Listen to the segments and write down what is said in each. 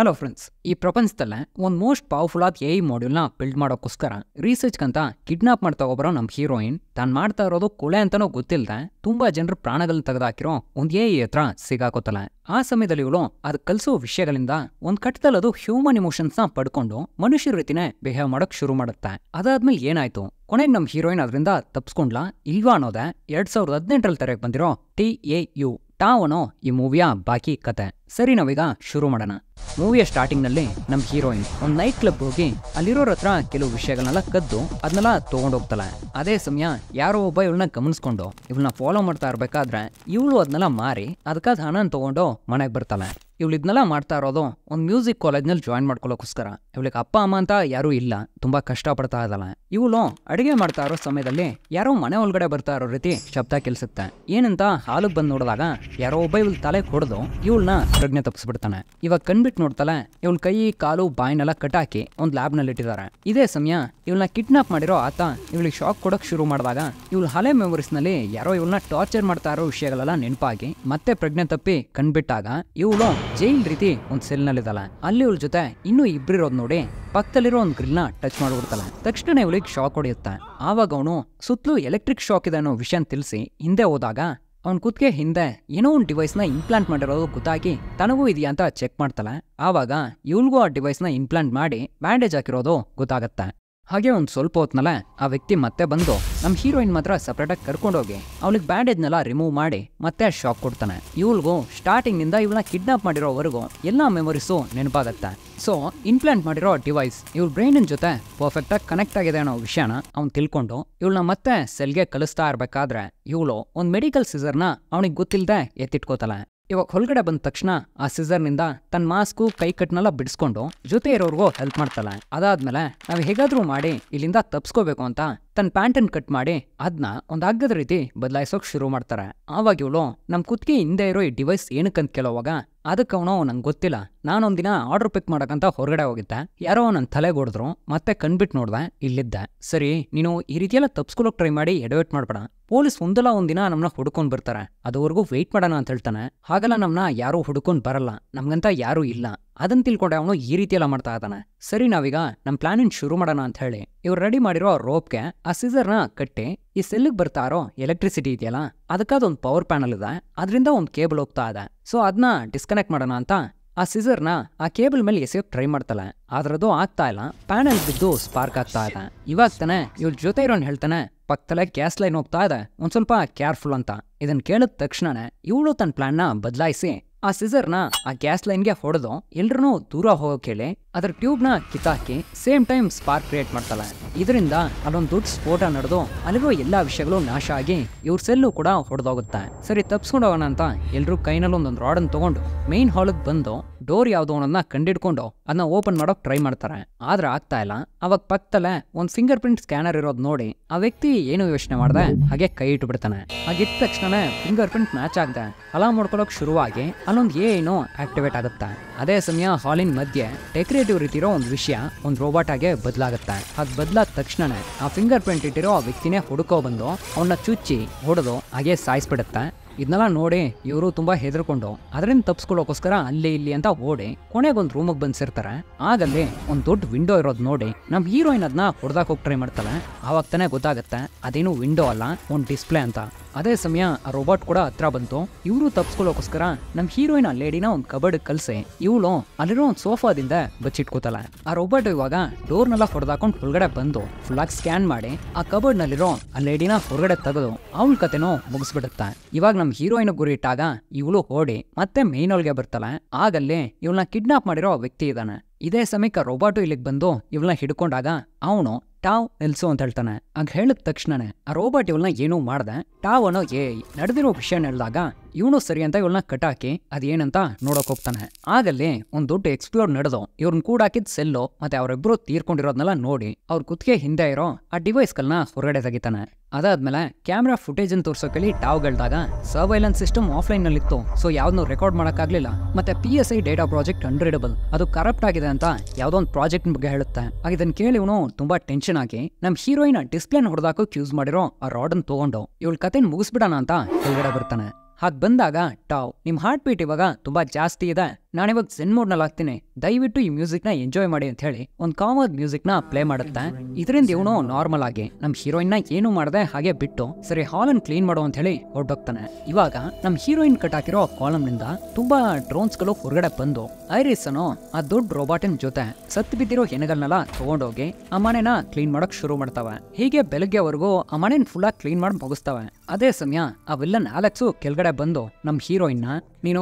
hello friends ಈ ಪ್ರಪಂಚದಲ್ಲೇ ಒಂದು ಮೋಸ್ಟ್ ಪವರ್ಫುಲ್ ಆದ ಎ ಮಾಡ್ಯೂಲ್ನ ಬಿಲ್ಡ್ ಮಾಡೋಕ್ಕೋಸ್ಕರ ರಿಸರ್ಚ್ಗಂತ ಕಿಡ್ನಾಪ್ ಮಾಡ್ತಾ ಹೋಗ್ಬರೋ ನಮ್ಮ ಹೀರೋಯಿನ್ ತಾನು ಮಾಡ್ತಾ ಇರೋದು ಕೊಳೆ ಅಂತನೋ ಗೊತ್ತಿಲ್ಲದೆ ತುಂಬಾ ಜನರು ಪ್ರಾಣಗಳನ್ನ ತೆಗೆದಾಕಿರೋ ಒಂದು ಎ ಹತ್ರ ಸಿಗಾಕೋತಲ್ಲ ಆ ಸಮಯದಲ್ಲಿ ಇವಳು ಅದು ಕಲಿಸೋ ವಿಷಯಗಳಿಂದ ಒಂದು ಕಟ್ಟದಲ್ಲಿ ಅದು ಹ್ಯೂಮನ್ ನ ಪಡ್ಕೊಂಡು ಮನುಷ್ಯ ರೀತಿನೇ ಬಿಹೇವ್ ಮಾಡೋಕ್ಕೆ ಶುರು ಮಾಡುತ್ತೆ ಅದಾದ್ಮೇಲೆ ಏನಾಯ್ತು ಕೊನೆಗೆ ನಮ್ಮ ಹೀರೋಯಿನ್ ಅದರಿಂದ ತಪ್ಪಿಸ್ಕೊಂಡ್ಲಾ ಇಲ್ವಾ ಅನ್ನೋದೇ ಎರಡ್ ಸಾವಿರದ ಹದಿನೆಂಟರಲ್ಲಿ ತೆರೆಗೆ ಬಂದಿರೋ ಟಿ ಎ ಯು ತಾವನೋ ಈ ಮೂವಿಯ ಬಾಕಿ ಕತೆ ಸರಿ ನಾವೀಗ ಶುರು ಮಾಡೋಣ ಮೂವಿಯ ಸ್ಟಾರ್ಟಿಂಗ್ ನಲ್ಲಿ ನಮ್ ಹೀರೋಯಿನ್ ಒಂದು ನೈಟ್ ಕ್ಲಬ್ ಹೋಗಿ ಅಲ್ಲಿರೋರ ಹತ್ರ ಕೆಲವು ವಿಷಯಗಳನ್ನೆಲ್ಲ ಕದ್ದು ಅದನ್ನೆಲ್ಲ ತಗೊಂಡೋಗ್ತಾಳೆ ಅದೇ ಸಮಯ ಯಾರೋ ಒಬ್ಬ ಇವಳನ್ನ ಗಮನಿಸ್ಕೊಂಡು ಇವಳನ್ನ ಫಾಲೋ ಮಾಡ್ತಾ ಇರ್ಬೇಕಾದ್ರೆ ಇವಳು ಅದನ್ನೆಲ್ಲ ಮಾರಿ ಅದಕ್ಕಾದ ಹಣನ ತಗೊಂಡು ಮನೆಗೆ ಬರ್ತಾಳೆ ಇವಳು ಇದನ್ನೆಲ್ಲ ಮಾಡ್ತಾ ಇರೋದು ಒಂದು ಮ್ಯೂಸಿಕ್ ಕಾಲೇಜ್ನಲ್ಲಿ ಜಾಯಿನ್ ಮಾಡ್ಕೊಳ್ಳೋಕ್ಕೋಸ್ಕರ ಇವಳಿಗೆ ಅಪ್ಪ ಅಮ್ಮ ಅಂತ ಯಾರೂ ಇಲ್ಲ ತುಂಬ ಕಷ್ಟಪಡ್ತಾ ಇದ್ದಾಳೆ ಇವಳು ಅಡುಗೆ ಮಾಡ್ತಾ ಇರೋ ಸಮಯದಲ್ಲಿ ಯಾರೋ ಮನೆ ಒಳಗಡೆ ಬರ್ತಾ ಇರೋ ರೀತಿ ಶಬ್ದ ಕೇಳಿಸುತ್ತೆ ಏನಂತ ಹಾಲಿಗೆ ಬಂದು ನೋಡಿದಾಗ ಯಾರೋ ಒಬ್ಬ ಇವಳು ತಲೆ ಕೊಡ್ದು ಇವಳನ್ನ ಪ್ರಜ್ಞೆ ತಪ್ಪಿಸ್ಬಿಡ್ತಾನೆ ಇವಾಗ ಕಣ್ಬಿಟ್ಟು ನೋಡ್ತಾಳೆ ಇವಳ ಕೈ ಕಾಲು ಬಾಯಿನೆಲ್ಲ ಕಟ್ಟಾಕಿ ಒಂದು ಲ್ಯಾಬ್ನಲ್ಲಿ ಇಟ್ಟಿದ್ದಾರೆ ಇದೇ ಸಮಯ ಇವಳನ್ನ ಕಿಡ್ನಾಪ್ ಮಾಡಿರೋ ಆತ ಇವಳಿಗೆ ಶಾಕ್ ಕೊಡೋಕೆ ಶುರು ಮಾಡಿದಾಗ ಇವಳು ಹಳೆ ಮೆಮೊರೀಸ್ನಲ್ಲಿ ಯಾರೋ ಇವಳನ್ನ ಟಾರ್ಚರ್ ಮಾಡ್ತಾ ಇರೋ ವಿಷಯಗಳೆಲ್ಲ ನೆನಪಾಗಿ ಮತ್ತೆ ಪ್ರಜ್ಞೆ ತಪ್ಪಿ ಕಣ್ಬಿಟ್ಟಾಗ ಇವಳು ಜೈಲ್ ರೀತಿ ಒಂದು ಇದಲ್ಲ ಅಲ್ಲಿ ಇವ್ರ ಜೊತೆ ಇನ್ನೂ ಇರೋದ್ ನೋಡಿ ಪಕ್ಕದಲ್ಲಿರೋ ಒಂದು ಗ್ರಿಲ್ನ ಟಚ್ ಮಾಡ್ಬಿಡ್ತಲ್ಲ ತಕ್ಷಣ ಇವಳಿಗೆ ಶಾಕ್ ಹೊಡೆಯುತ್ತೆ ಆವಾಗ ಅವನು ಸುತ್ತಲೂ ಎಲೆಕ್ಟ್ರಿಕ್ ಶಾಕ್ ಇದೆ ಅನ್ನೋ ವಿಷಯ ತಿಳಿಸಿ ಹಿಂದೆ ಹೋದಾಗ ಅವನ್ ಕುತ್ತಿಗೆ ಹಿಂದೆ ಏನೋ ಒಂದು ಡಿವೈಸ್ನ ಇಂಪ್ಲಾಂಟ್ ಮಾಡಿರೋದು ಗೊತ್ತಾಗಿ ತನಗೂ ಇದೆಯಾ ಅಂತ ಚೆಕ್ ಮಾಡ್ತಲ್ಲ ಆವಾಗ ಇವಳಿಗೂ ಆ ಡಿವೈಸ್ನ ಇಂಪ್ಲಾಂಟ್ ಮಾಡಿ ಬ್ಯಾಂಡೇಜ್ ಹಾಕಿರೋದು ಗೊತ್ತಾಗತ್ತೆ ಹಾಗೆ ಒಂದು ಸ್ವಲ್ಪ ಹೊತ್ನಲ್ಲ ಆ ವ್ಯಕ್ತಿ ಮತ್ತೆ ಬಂದು ನಮ್ಮ ಹೀರೋಯಿನ್ ಮಾತ್ರ ಸಪ್ರೇಟಾಗಿ ಕರ್ಕೊಂಡೋಗಿ ಅವಳಿಗೆ ಬ್ಯಾಂಡೇಜ್ನೆಲ್ಲ ರಿಮೂವ್ ಮಾಡಿ ಮತ್ತೆ ಶಾಕ್ ಕೊಡ್ತಾನೆ ಇವಳಿಗೂ ಸ್ಟಾರ್ಟಿಂಗ್ನಿಂದ ಇವಳನ್ನ ಕಿಡ್ನಾಪ್ ಮಾಡಿರೋವರೆಗೂ ಎಲ್ಲ ಮೆಮೊರೀಸು ನೆನಪಾಗತ್ತೆ ಸೊ ಇನ್ಪ್ಲಾಂಟ್ ಮಾಡಿರೋ ಡಿವೈಸ್ ಇವ್ರ ಬ್ರೈನಿನ ಜೊತೆ ಪರ್ಫೆಕ್ಟಾಗಿ ಕನೆಕ್ಟ್ ಆಗಿದೆ ಅನ್ನೋ ವಿಷಯನ ಅವ್ನು ತಿಳ್ಕೊಂಡು ಇವಳನ್ನ ಮತ್ತೆ ಸೆಲ್ಗೆ ಕಲಿಸ್ತಾ ಇರಬೇಕಾದ್ರೆ ಇವಳು ಒಂದು ಮೆಡಿಕಲ್ ಸೀಸರ್ನ ಅವನಿಗೆ ಗೊತ್ತಿಲ್ಲದೆ ಎತ್ತಿಟ್ಕೋತಾಳೆ ಇವಾಗ ಹೊಲ್ಗಡೆ ಬಂದ ತಕ್ಷಣ ಆ ಸಿಸರ್ನಿಂದ ತನ್ನ ಮಾಸ್ಕು ಕಟ್ನೆಲ್ಲ ಬಿಡಿಸ್ಕೊಂಡು ಜೊತೆ ಇರೋರ್ಗೂ ಹೆಲ್ಪ್ ಮಾಡ್ತಲ್ಲ ಅದಾದ್ಮೇಲೆ ನಾವು ಹೇಗಾದ್ರೂ ಮಾಡಿ ಇಲ್ಲಿಂದ ತಪ್ಸ್ಕೋಬೇಕು ಅಂತ ತನ್ನ ಪ್ಯಾಂಟನ್ ಕಟ್ ಮಾಡಿ ಅದನ್ನ ಒಂದು ಹಗ್ಗದ ರೀತಿ ಬದಲಾಯಿಸೋಕೆ ಶುರು ಮಾಡ್ತಾರೆ ಆವಾಗ ಇವಳು ನಮ್ಮ ಕುತ್ತಿಗೆ ಹಿಂದೆ ಇರೋ ಈ ಡಿವೈಸ್ ಏನಕ್ಕಂತ ಕೇಳೋವಾಗ ಅದಕ್ಕೆ ಅವನು ನಂಗೆ ಗೊತ್ತಿಲ್ಲ ನಾನೊಂದಿನ ಆರ್ಡರ್ ಪಿಕ್ ಮಾಡೋಕ್ಕಂತ ಹೊರಗಡೆ ಹೋಗಿದ್ದೆ ಯಾರೋ ನನ್ನ ತಲೆ ಹೊಡೆದ್ರು ಮತ್ತೆ ಕಣ್ಬಿಟ್ಟು ನೋಡ್ದೆ ಇಲ್ಲಿದ್ದೆ ಸರಿ ನೀನು ಈ ರೀತಿಯೆಲ್ಲ ತಪ್ಸ್ಕೊಳ್ಳೋಕೆ ಟ್ರೈ ಮಾಡಿ ಎಡವೇಟ್ ಮಾಡ್ಬೇಡ ಪೊಲೀಸ್ ಒಂದಲ್ಲ ಒಂದಿನ ನಮ್ಮನ್ನ ಹುಡ್ಕೊಂಡು ಬರ್ತಾರೆ ಅದುವರೆಗೂ ವೆಯ್ಟ್ ಮಾಡೋಣ ಅಂತ ಹೇಳ್ತಾನೆ ಹಾಗೆಲ್ಲ ನಮ್ಮನ್ನ ಯಾರೂ ಹುಡ್ಕೊಂಡು ಬರಲ್ಲ ನಮಗಂತ ಯಾರೂ ಇಲ್ಲ ಅದನ್ನು ತಿಳ್ಕೊಂಡೆ ಅವನು ಈ ರೀತಿಯೆಲ್ಲ ಮಾಡ್ತಾ ಇದ್ದಾನೆ ಸರಿ ನಾವೀಗ ನಮ್ಮ ಪ್ಲಾನಿನ ಶುರು ಮಾಡೋಣ ಅಂತ ಹೇಳಿ ಇವ್ರು ರೆಡಿ ಮಾಡಿರೋ ರೋಪ್ಗೆ ಆ ಸೀಸರ್ನ ಕಟ್ಟಿ ಈ ಸೆಲ್ ಬರ್ತಾ ಇರೋ ಎಲೆಕ್ಟ್ರಿಸಿಟಿ ಇದೆಯಲ್ಲ ಅದಕ್ಕಾದ ಒಂದು ಪವರ್ ಪ್ಯಾನಲ್ ಇದೆ ಅದರಿಂದ ಒಂದು ಕೇಬಲ್ ಹೋಗ್ತಾ ಇದೆ ಸೊ ಅದನ್ನ ಡಿಸ್ಕನೆಕ್ಟ್ ಮಾಡೋಣ ಅಂತ ಆ ನ ಆ ಕೇಬಲ್ ಮೇಲೆ ಎಸೆಯೋಕ್ ಟ್ರೈ ಮಾಡ್ತಾಳೆ ಆದ್ರದ್ದು ಆಗ್ತಾ ಇಲ್ಲ ಪ್ಯಾನಲ್ ಬಿದ್ದು ಸ್ಪಾರ್ಕ್ ಆಗ್ತಾ ಇದೆ ಇವಾಗ ತಾನೆ ಇವ್ರ ಜೊತೆ ಇರೋನ್ ಹೇಳ್ತಾನೆ ಪಕ್ಕದಲ್ಲೇ ಗ್ಯಾಸ್ ಲೈನ್ ಹೋಗ್ತಾ ಇದೆ ಒಂದ್ ಸ್ವಲ್ಪ ಕೇರ್ಫುಲ್ ಅಂತ ಇದನ್ನ ಕೇಳಿದ ತಕ್ಷಣನೇ ಇವಳು ತನ್ನ ನ ಬದಲಾಯಿಸಿ ಆ ಸಿಸರ್ನ ಆ ಗ್ಯಾಸ್ ಲೈನ್ಗೆ ಹೊಡೆದು ಎಲ್ರೂ ದೂರ ಹೋಗೋಕೆ ಹೇಳಿ ಅದರ ಟ್ಯೂಬ್ನ ಕಿತ್ತಾಕಿ ಸೇಮ್ ಟೈಮ್ ಸ್ಪಾರ್ಕ್ ಕ್ರಿಯೇಟ್ ಮಾಡ್ತಾಳೆ ಇದರಿಂದ ಅಲ್ಲೊಂದು ದೊಡ್ಡ ಸ್ಫೋಟ ನಡೆದು ಅಲ್ಲಿರೋ ಎಲ್ಲಾ ವಿಷಯಗಳು ನಾಶ ಆಗಿ ಇವ್ರ ಸೆಲ್ಲು ಕೂಡ ಹೊಡೆದೋಗುತ್ತೆ ಸರಿ ತಪ್ಸ್ಕೊಂಡು ಹೋಗೋಣ ಅಂತ ಎಲ್ಲರೂ ಕೈನಲ್ಲಿ ಒಂದೊಂದು ರಾಡನ್ನು ತಗೊಂಡು ಮೇನ್ ಹಾಲಿಗೆ ಬಂದು ಡೋರ್ ಯಾವುದೋ ಅನ್ನೋದನ್ನ ಕಂಡಿಡ್ಕೊಂಡು ಅದನ್ನ ಓಪನ್ ಮಾಡೋಕೆ ಟ್ರೈ ಮಾಡ್ತಾರೆ ಆದ್ರೆ ಆಗ್ತಾ ಇಲ್ಲ ಅವಾಗ ಪಕ್ಕದಲ್ಲೇ ಒಂದು ಫಿಂಗರ್ ಪ್ರಿಂಟ್ ಸ್ಕ್ಯಾನರ್ ಇರೋದು ನೋಡಿ ಆ ವ್ಯಕ್ತಿ ಏನು ಯೋಚನೆ ಮಾಡ್ದೆ ಹಾಗೆ ಕೈ ಇಟ್ಟು ಬಿಡ್ತಾನೆ ಹಾಗಿದ್ದ ತಕ್ಷಣ ಫಿಂಗರ್ ಪ್ರಿಂಟ್ ಮ್ಯಾಚ್ ಆಗದೆ ಅಲಾ ಮಾಡ್ಕೊಳ್ಳೋಕೆ ಶುರುವಾಗಿ ಅಲ್ಲೊಂದು ಏನೋ ಆಕ್ಟಿವೇಟ್ ಆಗುತ್ತೆ ಅದೇ ಸಮಯ ಹಾಲಿನ ಮಧ್ಯೆ ಡೆಕೋರೇಟಿವ್ ರೀತಿ ಇರೋ ಒಂದು ವಿಷಯ ಒಂದು ರೋಬೋಟ್ ಆಗಿ ಬದಲಾಗುತ್ತೆ ಅದು ಬದಲಾದ ತಕ್ಷಣ ಆ ಫಿಂಗರ್ ಪ್ರಿಂಟ್ ಇಟ್ಟಿರೋ ಆ ವ್ಯಕ್ತಿನೇ ಹುಡುಕೋ ಬಂದು ಅವನ್ನ ಚುಚ್ಚಿ ಹೊಡೆದು ಹಾಗೆ ಸಾಯಿಸ್ಬಿಡುತ್ತೆ ಇದನ್ನೆಲ್ಲ ನೋಡಿ ಇವರು ತುಂಬಾ ಹೆದರ್ಕೊಂಡು ಅದರಿಂದ ತಪ್ಸ್ಕೊಳ್ಳೋಕೋಸ್ಕರ ಅಲ್ಲಿ ಇಲ್ಲಿ ಅಂತ ಓಡಿ ಕೊನೆಗೊಂದು ರೂಮಿಗೆ ಬಂದು ಸೇರ್ತಾರೆ ಆಗಲ್ಲಿ ಒಂದು ದೊಡ್ಡ ವಿಂಡೋ ಇರೋದು ನೋಡಿ ನಮ್ಮ ಹೀರೋಯಿನ್ ಅದನ್ನ ಹೊಡೆದಾಕ್ ಹೋಗಿ ಟ್ರೈ ಮಾಡ್ತಾಳೆ ಆವಾಗ ತಾನೇ ಗೊತ್ತಾಗುತ್ತೆ ಅದೇನು ವಿಂಡೋ ಅಲ್ಲ ಒಂದು ಡಿಸ್ಪ್ಲೇ ಅಂತ ಅದೇ ಸಮಯ ಆ ರೋಬೋಟ್ ಕೂಡ ಹತ್ರ ಬಂತು ಇವರು ತಪ್ಸ್ಕೊಳ್ಳೋಕೋಸ್ಕರ ನಮ್ ಹೀರೋಯಿನ್ ಆ ಲೇಡಿನ ಒಂದ್ ಕಬರ್ಡ್ ಕಲ್ಸಿ ಇವಳು ಅಲ್ಲಿರೋ ಒಂದ್ ಸೋಫಾದಿಂದ ಬಚ್ಚಿಟ್ಕೋತಲ್ಲ ಆ ರೋಬೋಟ್ ಇವಾಗ ಡೋರ್ನೆಲ್ಲ ಹೊಡೆದಾಕೊಂಡು ಹೊರಗಡೆ ಬಂದು ಫ್ಲಾಗ್ ಸ್ಕ್ಯಾನ್ ಮಾಡಿ ಆ ಕಬರ್ಡ್ ನಲ್ಲಿರೋ ಆ ಲೇಡಿನ ಹೊರಗಡೆ ತೆಗೆದು ಅವಳ ಕತೆನೂ ಮುಗಿಸ್ಬಿಡುತ್ತ ಇವಾಗ ನಮ್ ಹೀರೋಯಿನ್ ಗುರಿ ಇಟ್ಟಾಗ ಇವಳು ಓಡಿ ಮತ್ತೆ ಮೇನ್ ಒಳಗೆ ಬರ್ತಾಳೆ ಆಗಲ್ಲಿ ಇವಳನ್ನ ಕಿಡ್ನಾಪ್ ಮಾಡಿರೋ ವ್ಯಕ್ತಿ ಇದ್ದಾನೆ ಇದೇ ಸಮಯಕ್ಕೆ ರೋಬೋಟು ಇಲ್ಲಿಗೆ ಬಂದು ಇವಳನ್ನ ಹಿಡ್ಕೊಂಡಾಗ ಅವನು ಟಾವ್ ನಿಲ್ಸು ಅಂತ ಹೇಳ್ತಾನೆ ಆಗ ಹೇಳಿದ ತಕ್ಷಣನೇ ಆ ರೋಬೋಟ್ ಇವಳನ್ನ ಏನೂ ಮಾಡ್ದೆ ಟಾವ್ ಅನ್ನೋ ಏ ನಡೆದಿರೋ ವಿಷಯನ ಹೇಳಿದಾಗ ಇವನು ಸರಿ ಅಂತ ಇವಳನ್ನ ಕಟಾಕಿ ಅದೇನಂತ ನೋಡೋಕೆ ಹೋಗ್ತಾನೆ ಆಗಲ್ಲಿ ಒಂದು ದೊಡ್ಡ ಎಕ್ಸ್ಪ್ಲೋರ್ ನಡೆದು ಇವ್ರನ್ನ ಕೂಡಾಕಿದ ಸೆಲ್ಲು ಮತ್ತೆ ಅವರಿಬ್ರು ತೀರ್ಕೊಂಡಿರೋದ್ನೆಲ್ಲ ನೋಡಿ ಅವ್ರ ಕುತ್ತಿಗೆ ಹಿಂದೆ ಇರೋ ಆ ಗಳನ್ನ ಹೊರಗಡೆ ತೆಗಿತಾನೆ ಅದಾದ್ಮೇಲೆ ಕ್ಯಾಮ್ರಾ ಫುಟೇಜ್ ಅನ್ನು ಟಾವ್ ಟಾವ್ಗಳ್ದಾಗ ಸರ್ವೈಲೆನ್ಸ್ ಸಿಸ್ಟಮ್ ಆಫ್ಲೈನ್ ನಲ್ಲಿ ಇತ್ತು ಸೊ ಯಾವ್ದನ್ನು ರೆಕಾರ್ಡ್ ಮಾಡೋಕ್ಕಾಗ್ಲಿಲ್ಲ ಮತ್ತೆ P S I data project unreadable ಅದು ಕರಪ್ಟ್ ಆಗಿದೆ ಅಂತ ಯಾವ್ದೋ ಒಂದು ಪ್ರಾಜೆಕ್ಟ್ ಬಗ್ಗೆ ಹೇಳುತ್ತೆ ಆಗ ಇದನ್ನ ಕೇಳಿ ಇವನು ತುಂಬಾ ಟೆನ್ಷನ್ ಆಗಿ ನಮ್ ಹೀರೋಯಿನ್ ಡಿಸ್ಪ್ಲೇನ್ ಹೊಡೆದಾಕೋಕ್ ಯೂಸ್ ಮಾಡಿರೋ ಆ ರಾಡ್ ಅನ್ ತಗೊಂಡು ಇವಳ ಕತೆನ ಮುಗಿಸ್ಬಿಡೋಣ ಅಂತ ಕೆಳಗಡೆ ಬರ್ತಾನೆ ಹಾಗೆ ಬಂದಾಗ ಟಾವ್ ನಿಮ್ಮ ಹಾರ್ಟ್ ಬೀಟ್ ಇವಾಗ ತುಂಬ ಜಾಸ್ತಿ ಇದೆ ನಾನಿವಾಗ ಸೆನ್ ಮೋಡ್ನಲ್ಲಿ ಹಾಕ್ತೀನಿ ದಯವಿಟ್ಟು ಈ ಮ್ಯೂಸಿಕ್ನ ಎಂಜಾಯ್ ಮಾಡಿ ಅಂತ ಹೇಳಿ ಒಂದು ಮ್ಯೂಸಿಕ್ ಮ್ಯೂಸಿಕ್ನ ಪ್ಲೇ ಮಾಡುತ್ತೆ ಇದರಿಂದ ಇವನು ನಾರ್ಮಲ್ ಆಗಿ ನಮ್ಮ ಹೀರೋಯಿನ್ನ ಏನು ಮಾಡದೆ ಹಾಗೆ ಬಿಟ್ಟು ಸರಿ ಹಾಲನ್ನು ಕ್ಲೀನ್ ಮಾಡೋ ಅಂತ ಹೇಳಿ ಹೊರಟೋಗ್ತಾನೆ ಇವಾಗ ನಮ್ಮ ಹೀರೋಯಿನ್ ಕಟ್ ಹಾಕಿರೋ ಕಾಲಮ್ನಿಂದ ತುಂಬಾ ಡ್ರೋನ್ಸ್ಗಳು ಹೊರಗಡೆ ಬಂದು ಐರಿಸ್ ಅನ್ನು ಆ ದೊಡ್ಡ ರೋಬಾಟಿನ್ ಜೊತೆ ಸತ್ತು ಬಿದ್ದಿರೋ ಹೆಣಗಳನ್ನೆಲ್ಲ ತಗೊಂಡೋಗಿ ಆ ಮನೆನ ಕ್ಲೀನ್ ಮಾಡಕ್ ಶುರು ಮಾಡ್ತಾವೆ ಹೀಗೆ ಬೆಳಗ್ಗೆವರೆಗೂ ಆ ಮನೆನ ಫುಲ್ ಆಗಿ ಕ್ಲೀನ್ ಮಾಡಿ ಮುಗಿಸ್ತಾವೆ ಅದೇ ಸಮಯ ಆ ವಿಲ್ಲನ್ ಆಲೆಕ್ಸು ಕೆಳಗಡೆ ಬಂದು ನಮ್ಮ ಹೀರೋಯಿನ್ನ ನೀನು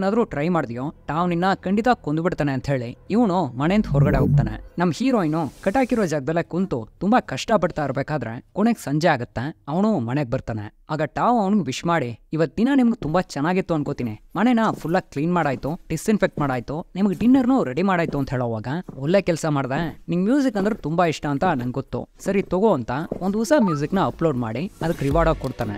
ಏನಾದರೂ ಟ್ರೈ ಮಾಡಿದ್ಯೋ ನಿನ್ನ ಖಂಡಿತ ಬಿಡ್ತಾನೆ ಅಂತ ಹೇಳಿ ಇವನು ಮನೆಯಿಂದ ಹೊರಗಡೆ ಹೋಗ್ತಾನೆ ನಮ್ಮ ಹೀರೋಯಿನು ಕಟಾಕಿರೋ ಜಾಗದಲ್ಲೇ ಕುಂತು ತುಂಬಾ ಕಷ್ಟ ಪಡ್ತಾ ಇರ್ಬೇಕಾದ್ರೆ ಕೊನೆಗೆ ಸಂಜೆ ಆಗುತ್ತೆ ಅವನು ಮನೆಗೆ ಬರ್ತಾನೆ ಆಗ ಟಾವ್ ಅವ್ನಿಗೆ ವಿಶ್ ಮಾಡಿ ಇವತ್ತು ದಿನ ನಿಮ್ಗೆ ತುಂಬಾ ಚೆನ್ನಾಗಿತ್ತು ಅನ್ಕೋತೀನಿ ಮನೆನ ಫುಲ್ಲಾಗಿ ಕ್ಲೀನ್ ಮಾಡಾಯ್ತು ಡಿಸ್ಇನ್ಫೆಕ್ಟ್ ಮಾಡಾಯ್ತು ನಿಮ್ಗೆ ಡಿನ್ನರ್ನು ರೆಡಿ ಮಾಡಾಯ್ತು ಅಂತ ಹೇಳೋವಾಗ ಒಳ್ಳೆ ಕೆಲಸ ಮಾಡ್ದೆ ನಿಮ್ ಮ್ಯೂಸಿಕ್ ಅಂದ್ರೆ ತುಂಬಾ ಇಷ್ಟ ಅಂತ ನಂಗೆ ಗೊತ್ತು ಸರಿ ತಗೋ ಅಂತ ಒಂದು ಹೊಸ ನ ಅಪ್ಲೋಡ್ ಮಾಡಿ ಅದಕ್ಕೆ ರಿವಾರ್ಡ್ ಆಗಿ ಕೊಡ್ತಾನೆ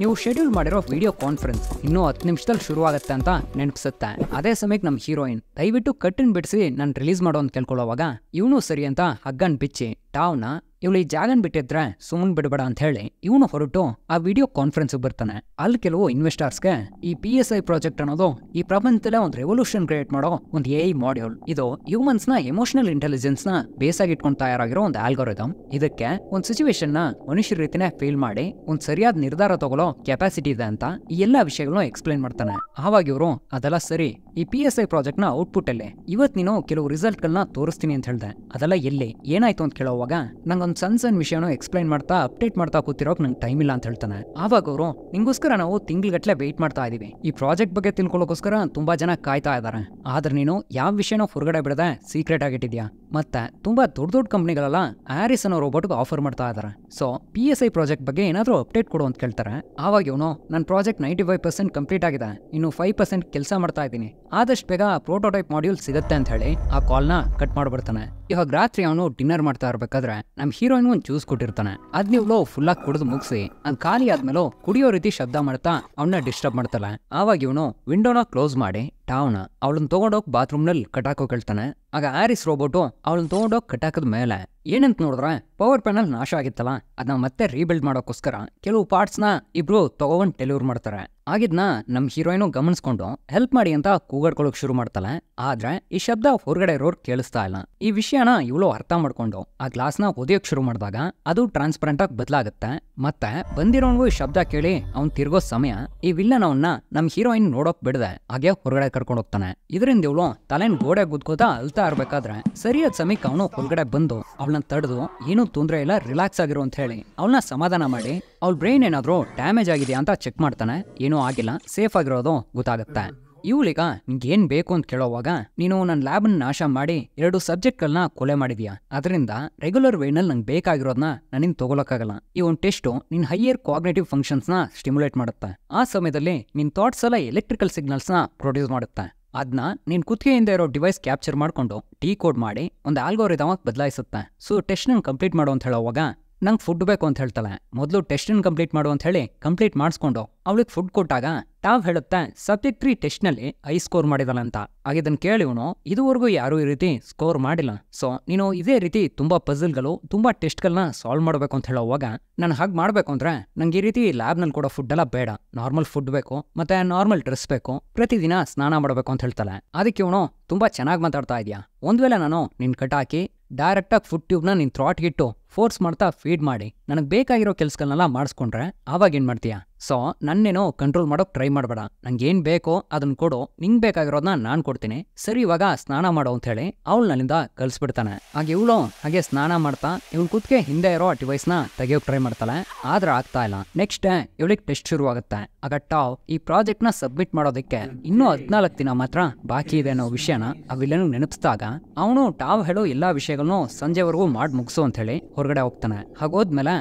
ನೀವು ಶೆಡ್ಯೂಲ್ ಮಾಡಿರೋ ವಿಡಿಯೋ ಕಾನ್ಫರೆನ್ಸ್ ಇನ್ನೂ ಹತ್ತು ನಿಮಿಷದಲ್ಲಿ ಶುರುವಾಗುತ್ತೆ ಅಂತ ನೆನಪಿಸುತ್ತೆ ಅದೇ ಸಮಯಕ್ಕೆ ನಮ್ಮ ಹೀರೋಯಿನ್ ದಯವಿಟ್ಟು ಕಟ್ಟಿನ ಬಿಡಿಸಿ ನಾನು ರಿಲೀಸ್ ಮಾಡೋ ಅಂತ ಕೇಳ್ಕೊಳ್ಳೋವಾಗ ಇವನು ಸರಿ ಅಂತ ಹಗ್ಗನ್ ಬಿಚ್ಚಿ ಟಾವ್ನ ಇವಳಿ ಈ ಜಾಗನ್ ಬಿಟ್ಟಿದ್ರೆ ಸುಮ್ಮನ್ ಬಿಡಬೇಡ ಅಂತ ಹೇಳಿ ಇವನು ಹೊರಟು ಆ ವಿಡಿಯೋ ಕಾನ್ಫರೆನ್ಸ್ ಬರ್ತಾನೆ ಅಲ್ಲಿ ಕೆಲವು ಇನ್ವೆಸ್ಟರ್ಸ್ ಗೆ ಈ ಪಿ ಎಸ್ ಐ ಪ್ರಾಜೆಕ್ಟ್ ಅನ್ನೋದು ಈ ಪ್ರಪಂಚದಲ್ಲೇ ಒಂದು ರೆವಲ್ಯೂಷನ್ ಕ್ರಿಯೇಟ್ ಮಾಡೋ ಒಂದು ಎ ಮಾಡ್ಯೂಲ್ ಇದು ಹ್ಯೂಮನ್ಸ್ ನ ಎಮೋಷನಲ್ ಇಂಟೆಲಿಜೆನ್ಸ್ ನ ಬೇಸ್ ಆಗಿಟ್ಕೊಂಡು ತಯಾರಾಗಿರೋ ಒಂದು ಆಲ್ಗೋರಿದಮ್ ಇದಕ್ಕೆ ಒಂದು ಸಿಚುವೇಶನ್ ನ ಮನುಷ್ಯ ರೀತಿನೇ ಫೀಲ್ ಮಾಡಿ ಒಂದು ಸರಿಯಾದ ನಿರ್ಧಾರ ತಗೊಳ್ಳೋ ಕೆಪಾಸಿಟಿ ಇದೆ ಅಂತ ಈ ಎಲ್ಲಾ ವಿಷಯಗಳನ್ನ ಎಕ್ಸ್ಪ್ಲೈನ್ ಮಾಡ್ತಾನೆ ಆವಾಗ ಇವರು ಅದೆಲ್ಲ ಸರಿ ಈ ಪಿ ಎಸ್ ಐ ಪ್ರಾಜೆಕ್ಟ್ ನ ಔಟ್ಪುಟ್ ಅಲ್ಲಿ ಇವತ್ತು ನೀನು ಕೆಲವು ರಿಸಲ್ಟ್ ಗಳನ್ನ ತೋರಿಸ್ತೀನಿ ಅಂತ ಹೇಳ್ದೆ ಅದೆಲ್ಲ ಎಲ್ಲಿ ಏನಾಯ್ತು ಅಂತ ಕೇಳೋವಾಗ ನಂಗೊಂದು ಒಂದು ಸಣ್ಣ ಸಣ್ಣ ವಿಷಯನೂ ಎಕ್ಸ್ಪ್ಲೈನ್ ಮಾಡ್ತಾ ಅಪ್ಡೇಟ್ ಮಾಡ್ತಾ ಕೂತಿರೋಕೆ ನಂಗೆ ಟೈಮ್ ಇಲ್ಲ ಅಂತ ಹೇಳ್ತಾನೆ ಆವಾಗ ಅವರು ನಿಂಗೋಸ್ಕರ ನಾವು ತಿಂಗ್ಳುಗಟ್ಟಲೆ ವೆಯ್ಟ್ ಮಾಡ್ತಾ ಇದೀವಿ ಈ ಪ್ರಾಜೆಕ್ಟ್ ಬಗ್ಗೆ ತಿಳ್ಕೊಳ್ಳೋಕೋಸ್ಕರ ತುಂಬಾ ಜನ ಕಾಯ್ತಾ ಇದ್ದಾರೆ ಆದ್ರೆ ನೀನು ಯಾವ ವಿಷಯನೂ ಹೊರಗಡೆ ಬಿಡದೆ ಸೀಕ್ರೆಟ್ ಆಗಿಟ್ಟಿದ್ಯಾ ಮತ್ತು ತುಂಬ ದೊಡ್ಡ ದೊಡ್ಡ ಕಂಪ್ನಿಗಳೆಲ್ಲ ಆರಿಸ್ ಅನ್ನೋ ರೋಬೋಟ್ಗೆ ಆಫರ್ ಮಾಡ್ತಾ ಇದ್ದಾರೆ so P S I project ಬಗ್ಗೆ ಏನಾದರೂ ಅಪ್ಡೇಟ್ ಕೊಡು ಅಂತ ಕೇಳ್ತಾರೆ ಆವಾಗ ಇವನು ನನ್ನ project ninety five percent complete ಆಗಿದೆ ಇನ್ನು ಫೈವ್ ಪರ್ಸೆಂಟ್ ಕೆಲಸ ಮಾಡ್ತಾ ಇದ್ದೀನಿ ಆದಷ್ಟು ಬೇಗ ಪ್ರೋಟೋಟೈಪ್ ಮಾಡ್ಯೂಲ್ ಸಿಗುತ್ತೆ ಅಂತ ಹೇಳಿ ಆ ಕಾಲ್ನ ಕಟ್ ಮಾಡಿಬಿಡ್ತಾನೆ ಇವಾಗ ರಾತ್ರಿ ಅವನು ಡಿನ್ನರ್ ಮಾಡ್ತಾ ಇರ್ಬೇಕಾದ್ರೆ ನಮ್ಮ ಹೀರೋಯಿನ್ ಒಂದು ಜ್ಯೂಸ್ ಕೊಟ್ಟಿರ್ತಾನೆ ಅದ್ ನೀವು ಫುಲ್ ಆಗಿ ಕುಡಿದು ಮುಗಿಸಿ ಅದ್ ಖಾಲಿ ಆದ್ಮೇಲೆ ಕುಡಿಯೋ ರೀತಿ ಶಬ್ದ ಮಾಡ್ತಾ ಅವನ್ನ ಡಿಸ್ಟರ್ಬ್ ಮಾಡ್ತಾಳೆ ಆವಾಗ ಇವನು ವಿಂಡೋನ ಕ್ಲೋಸ್ ಮಾಡಿ ಟಾವ್ನ ಅವಳನ್ನ ತಗೊಂಡೋಕ್ ಬಾತ್ರೂಮ್ನಲ್ಲಿ ಕಟಾಕೋ ಕೇಳ್ತಾನೆ ಆಗ ಆರಿಸ್ ರೋಬೋಟು ಅವಳನ್ನ ತೊಗೊಂಡೋಗಿ ಕಟಾಕದ ಮೇಲೆ ಏನಂತ ನೋಡಿದ್ರೆ ಪವರ್ ಪ್ಯಾನಲ್ ನಾಶ ಆಗಿತ್ತಲ್ಲ ಅದನ್ನ ಮತ್ತೆ ರೀಬಿಲ್ಡ್ ಮಾಡೋಕ್ಕೋಸ್ಕರ ಕೆಲವು ಪಾರ್ಟ್ಸ್ನ ಇಬ್ರು ತಗೊಂಡ್ ಡೆಲಿವರ್ ಮಾಡ್ತಾರೆ ಆಗಿದ್ನ ನಮ್ಮ ಹೀರೋಯಿನು ಗಮನಿಸ್ಕೊಂಡು ಹೆಲ್ಪ್ ಮಾಡಿ ಅಂತ ಕೂಗಾಡ್ಕೊಳಕ್ ಶುರು ಮಾಡ್ತಾಳೆ ಆದ್ರೆ ಈ ಶಬ್ದ ಹೊರಗಡೆ ಇರೋರ್ ಕೇಳಿಸ್ತಾ ಇಲ್ಲ ಈ ವಿಷಯನ ಇವಳು ಅರ್ಥ ಮಾಡ್ಕೊಂಡು ಆ ಗ್ಲಾಸ್ನ ಒದೆಯೋಕ್ ಶುರು ಮಾಡಿದಾಗ ಅದು ಟ್ರಾನ್ಸ್ಪರೆಂಟ್ ಆಗಿ ಬದಲಾಗುತ್ತೆ ಮತ್ತೆ ಬಂದಿರೋನ್ಗೂ ಈ ಶಬ್ದ ಕೇಳಿ ಅವ್ನ್ ತಿರ್ಗೋ ಸಮಯ ಈ ವಿಲ್ಲನ್ ಅವನ್ನ ನಮ್ ಹೀರೋಯಿನ್ ನೋಡೋಕ್ ಬಿಡದೆ ಹಾಗೆ ಹೊರಗಡೆ ಕರ್ಕೊಂಡು ಹೋಗ್ತಾನೆ ಇದರಿಂದ ಇವಳು ತಲೆನ್ ಗೋಡೆ ಗುದ್ಕೋತಾ ಅಲ್ತಾ ಇರ್ಬೇಕಾದ್ರೆ ಸರಿಯಾದ ಸಮಯಕ್ಕೆ ಅವನು ಹೊರಗಡೆ ಬಂದು ಅವಳನ್ನ ತಡೆದು ಏನೂ ತೊಂದರೆ ಇಲ್ಲ ರಿಲ್ಯಾಕ್ಸ್ ಆಗಿರೋ ಅಂತ ಹೇಳಿ ಅವಳನ್ನ ಸಮಾಧಾನ ಮಾಡಿ ಅವ್ಳ ಬ್ರೈನ್ ಏನಾದ್ರೂ ಡ್ಯಾಮೇಜ್ ಆಗಿದೆಯಾ ಅಂತ ಚೆಕ್ ಮಾಡ್ತಾನೆ ಏನು ಆಗಿಲ್ಲ ಸೇಫ್ ಆಗಿರೋದು ಗೊತ್ತಾಗುತ್ತೆ ಇವಳಿಗ ನಿಂಗೇನ್ ಬೇಕು ಅಂತ ಕೇಳೋವಾಗ ನೀನು ನನ್ನ ಲ್ಯಾಬನ್ನ ನಾಶ ಮಾಡಿ ಎರಡು ಸಬ್ಜೆಕ್ಟ್ಗಳನ್ನ ಕೊಲೆ ಮಾಡಿದ್ಯಾ ಅದರಿಂದ ರೆಗ್ಯುಲರ್ ವೇನಲ್ಲಿ ನಂಗೆ ಬೇಕಾಗಿರೋದನ್ನ ನನಗೆ ತಗೊಳಕ್ಕಾಗಲ್ಲ ಈ ಒಂದು ಟೆಸ್ಟು ನಿನ್ನ ಹೈಯರ್ ಕಾಗ್ನೇಟಿವ್ ಫಂಕ್ಷನ್ಸ್ನ ಸ್ಟಿಮ್ಯುಲೇಟ್ ಮಾಡುತ್ತೆ ಆ ಸಮಯದಲ್ಲಿ ನಿನ್ನ ಥಾಟ್ಸ್ ಎಲ್ಲ ಎಲೆಕ್ಟ್ರಿಕಲ್ ಸಿಗ್ನಲ್ಸ್ನ ಪ್ರೊಡ್ಯೂಸ್ ಮಾಡುತ್ತೆ ಅದನ್ನ ನಿನ್ನ ಕುತ್ತಿಗೆಯಿಂದ ಇರೋ ಡಿವೈಸ್ ಕ್ಯಾಪ್ಚರ್ ಮಾಡ್ಕೊಂಡು ಟೀ ಕೋಡ್ ಮಾಡಿ ಒಂದು ಆಲ್ಗೋರಿದಮಾಗಿ ಬದಲಾಯಿಸುತ್ತೆ ಸೊ ಟೆಸ್ಟ್ನ ಕಂಪ್ಲೀಟ್ ಮಾಡೋ ಅಂತ ಹೇಳೋವಾಗ ನಂಗೆ ಫುಡ್ ಬೇಕು ಅಂತ ಹೇಳ್ತಾಳೆ ಮೊದಲು ಟೆಸ್ಟನ್ನು ಕಂಪ್ಲೀಟ್ ಮಾಡು ಅಂತ ಹೇಳಿ ಕಂಪ್ಲೀಟ್ ಮಾಡಿಸ್ಕೊಂಡು ಅವಳಿಗೆ ಫುಡ್ ಕೊಟ್ಟಾಗ ತಾವ್ ಹೇಳುತ್ತೆ ಸಬ್ಜೆಕ್ಟ್ ತ್ರೀ ಟೆಸ್ಟ್ನಲ್ಲಿ ಐ ಸ್ಕೋರ್ ಮಾಡಿದಳ ಅಂತ ಹಾಗೆ ಕೇಳಿ ಇದುವರೆಗೂ ಯಾರೂ ಈ ರೀತಿ ಸ್ಕೋರ್ ಮಾಡಿಲ್ಲ ಸೊ ನೀನು ಇದೇ ರೀತಿ ತುಂಬ ಪಜಲ್ಗಳು ತುಂಬ ಟೆಸ್ಟ್ಗಳನ್ನ ಸಾಲ್ವ್ ಮಾಡಬೇಕು ಅಂತ ಹೇಳೋವಾಗ ನಾನು ಹಾಗೆ ಮಾಡಬೇಕು ಅಂದರೆ ನಂಗೆ ಈ ರೀತಿ ಲ್ಯಾಬ್ನಲ್ಲಿ ಫುಡ್ ಫುಡ್ಡೆಲ್ಲ ಬೇಡ ನಾರ್ಮಲ್ ಫುಡ್ ಬೇಕು ಮತ್ತೆ ನಾರ್ಮಲ್ ಡ್ರೆಸ್ ಬೇಕು ಪ್ರತಿದಿನ ಸ್ನಾನ ಮಾಡಬೇಕು ಅಂತ ಹೇಳ್ತಾಳೆ ಅದಕ್ಕೆ ಇವನು ತುಂಬ ಚೆನ್ನಾಗಿ ಮಾತಾಡ್ತಾ ಇದೆಯಾ ಒಂದು ವೇಳೆ ನಾನು ನಿನ್ನ ಕಟಾಕಿ ಡೈರೆಕ್ಟಾಗಿ ಫುಡ್ ಟ್ಯೂಬ್ನ ನಿನ್ನ ಥ್ರಾಟ್ಗಿಟ್ಟು ಫೋರ್ಸ್ ಮಾಡ್ತಾ ಫೀಡ್ ಮಾಡಿ ನನಗೆ ಬೇಕಾಗಿರೋ ಕೆಲಸಗಳನ್ನೆಲ್ಲ ಮಾಡಿಸ್ಕೊಂಡ್ರೆ ಆವಾಗ ಏನು ಮಾಡ್ತೀಯಾ ಸೊ ನನ್ನೇನೋ ಕಂಟ್ರೋಲ್ ಮಾಡೋಕೆ ಟ್ರೈ ಮಾಡಬೇಡ ನಂಗೆ ಏನು ಬೇಕೋ ಅದನ್ನು ಕೊಡು ನಿಂಗೆ ಬೇಕಾಗಿರೋದನ್ನ ನಾನು ಕೊಡ್ತೀನಿ ಸರಿ ಇವಾಗ ಸ್ನಾನ ಮಾಡೋ ಅಂತ ಹೇಳಿ ಅವಳು ನನ್ನಿಂದ ಕಲಿಸ್ಬಿಡ್ತಾನೆ ಹಾಗೆ ಇವಳು ಹಾಗೆ ಸ್ನಾನ ಮಾಡ್ತಾ ಇವಳು ಕೂತ್ಗೆ ಹಿಂದೆ ಇರೋ ಡಿವೈಸ್ನ ತೆಗಿಯೋಕೆ ಟ್ರೈ ಮಾಡ್ತಾಳೆ ಆದ್ರೆ ಆಗ್ತಾ ಇಲ್ಲ ನೆಕ್ಸ್ಟ್ ಡೇ ಇವಳಿಗೆ ಟೆಸ್ಟ್ ಆಗುತ್ತೆ ಆಗ ಟಾವ್ ಈ ಪ್ರಾಜೆಕ್ಟ್ನ ಸಬ್ಮಿಟ್ ಮಾಡೋದಕ್ಕೆ ಇನ್ನೂ ಹದಿನಾಲ್ಕು ದಿನ ಮಾತ್ರ ಬಾಕಿ ಇದೆ ಅನ್ನೋ ವಿಷಯನ ಅವಿಲ್ಲೇನು ನೆನಪಿಸಿದಾಗ ಅವನು ಟಾವ್ ಹೇಳೋ ಎಲ್ಲಾ ವಿಷಯಗಳನ್ನೂ ಸಂಜೆವರೆಗೂ ಮಾಡಿ ಮುಗಿಸು ಅಂತ ಹೇಳಿ ಹೊರಗಡೆ ಹೋಗ್ತಾನೆ ಹಾಗೋದ್ಮೇಲೆ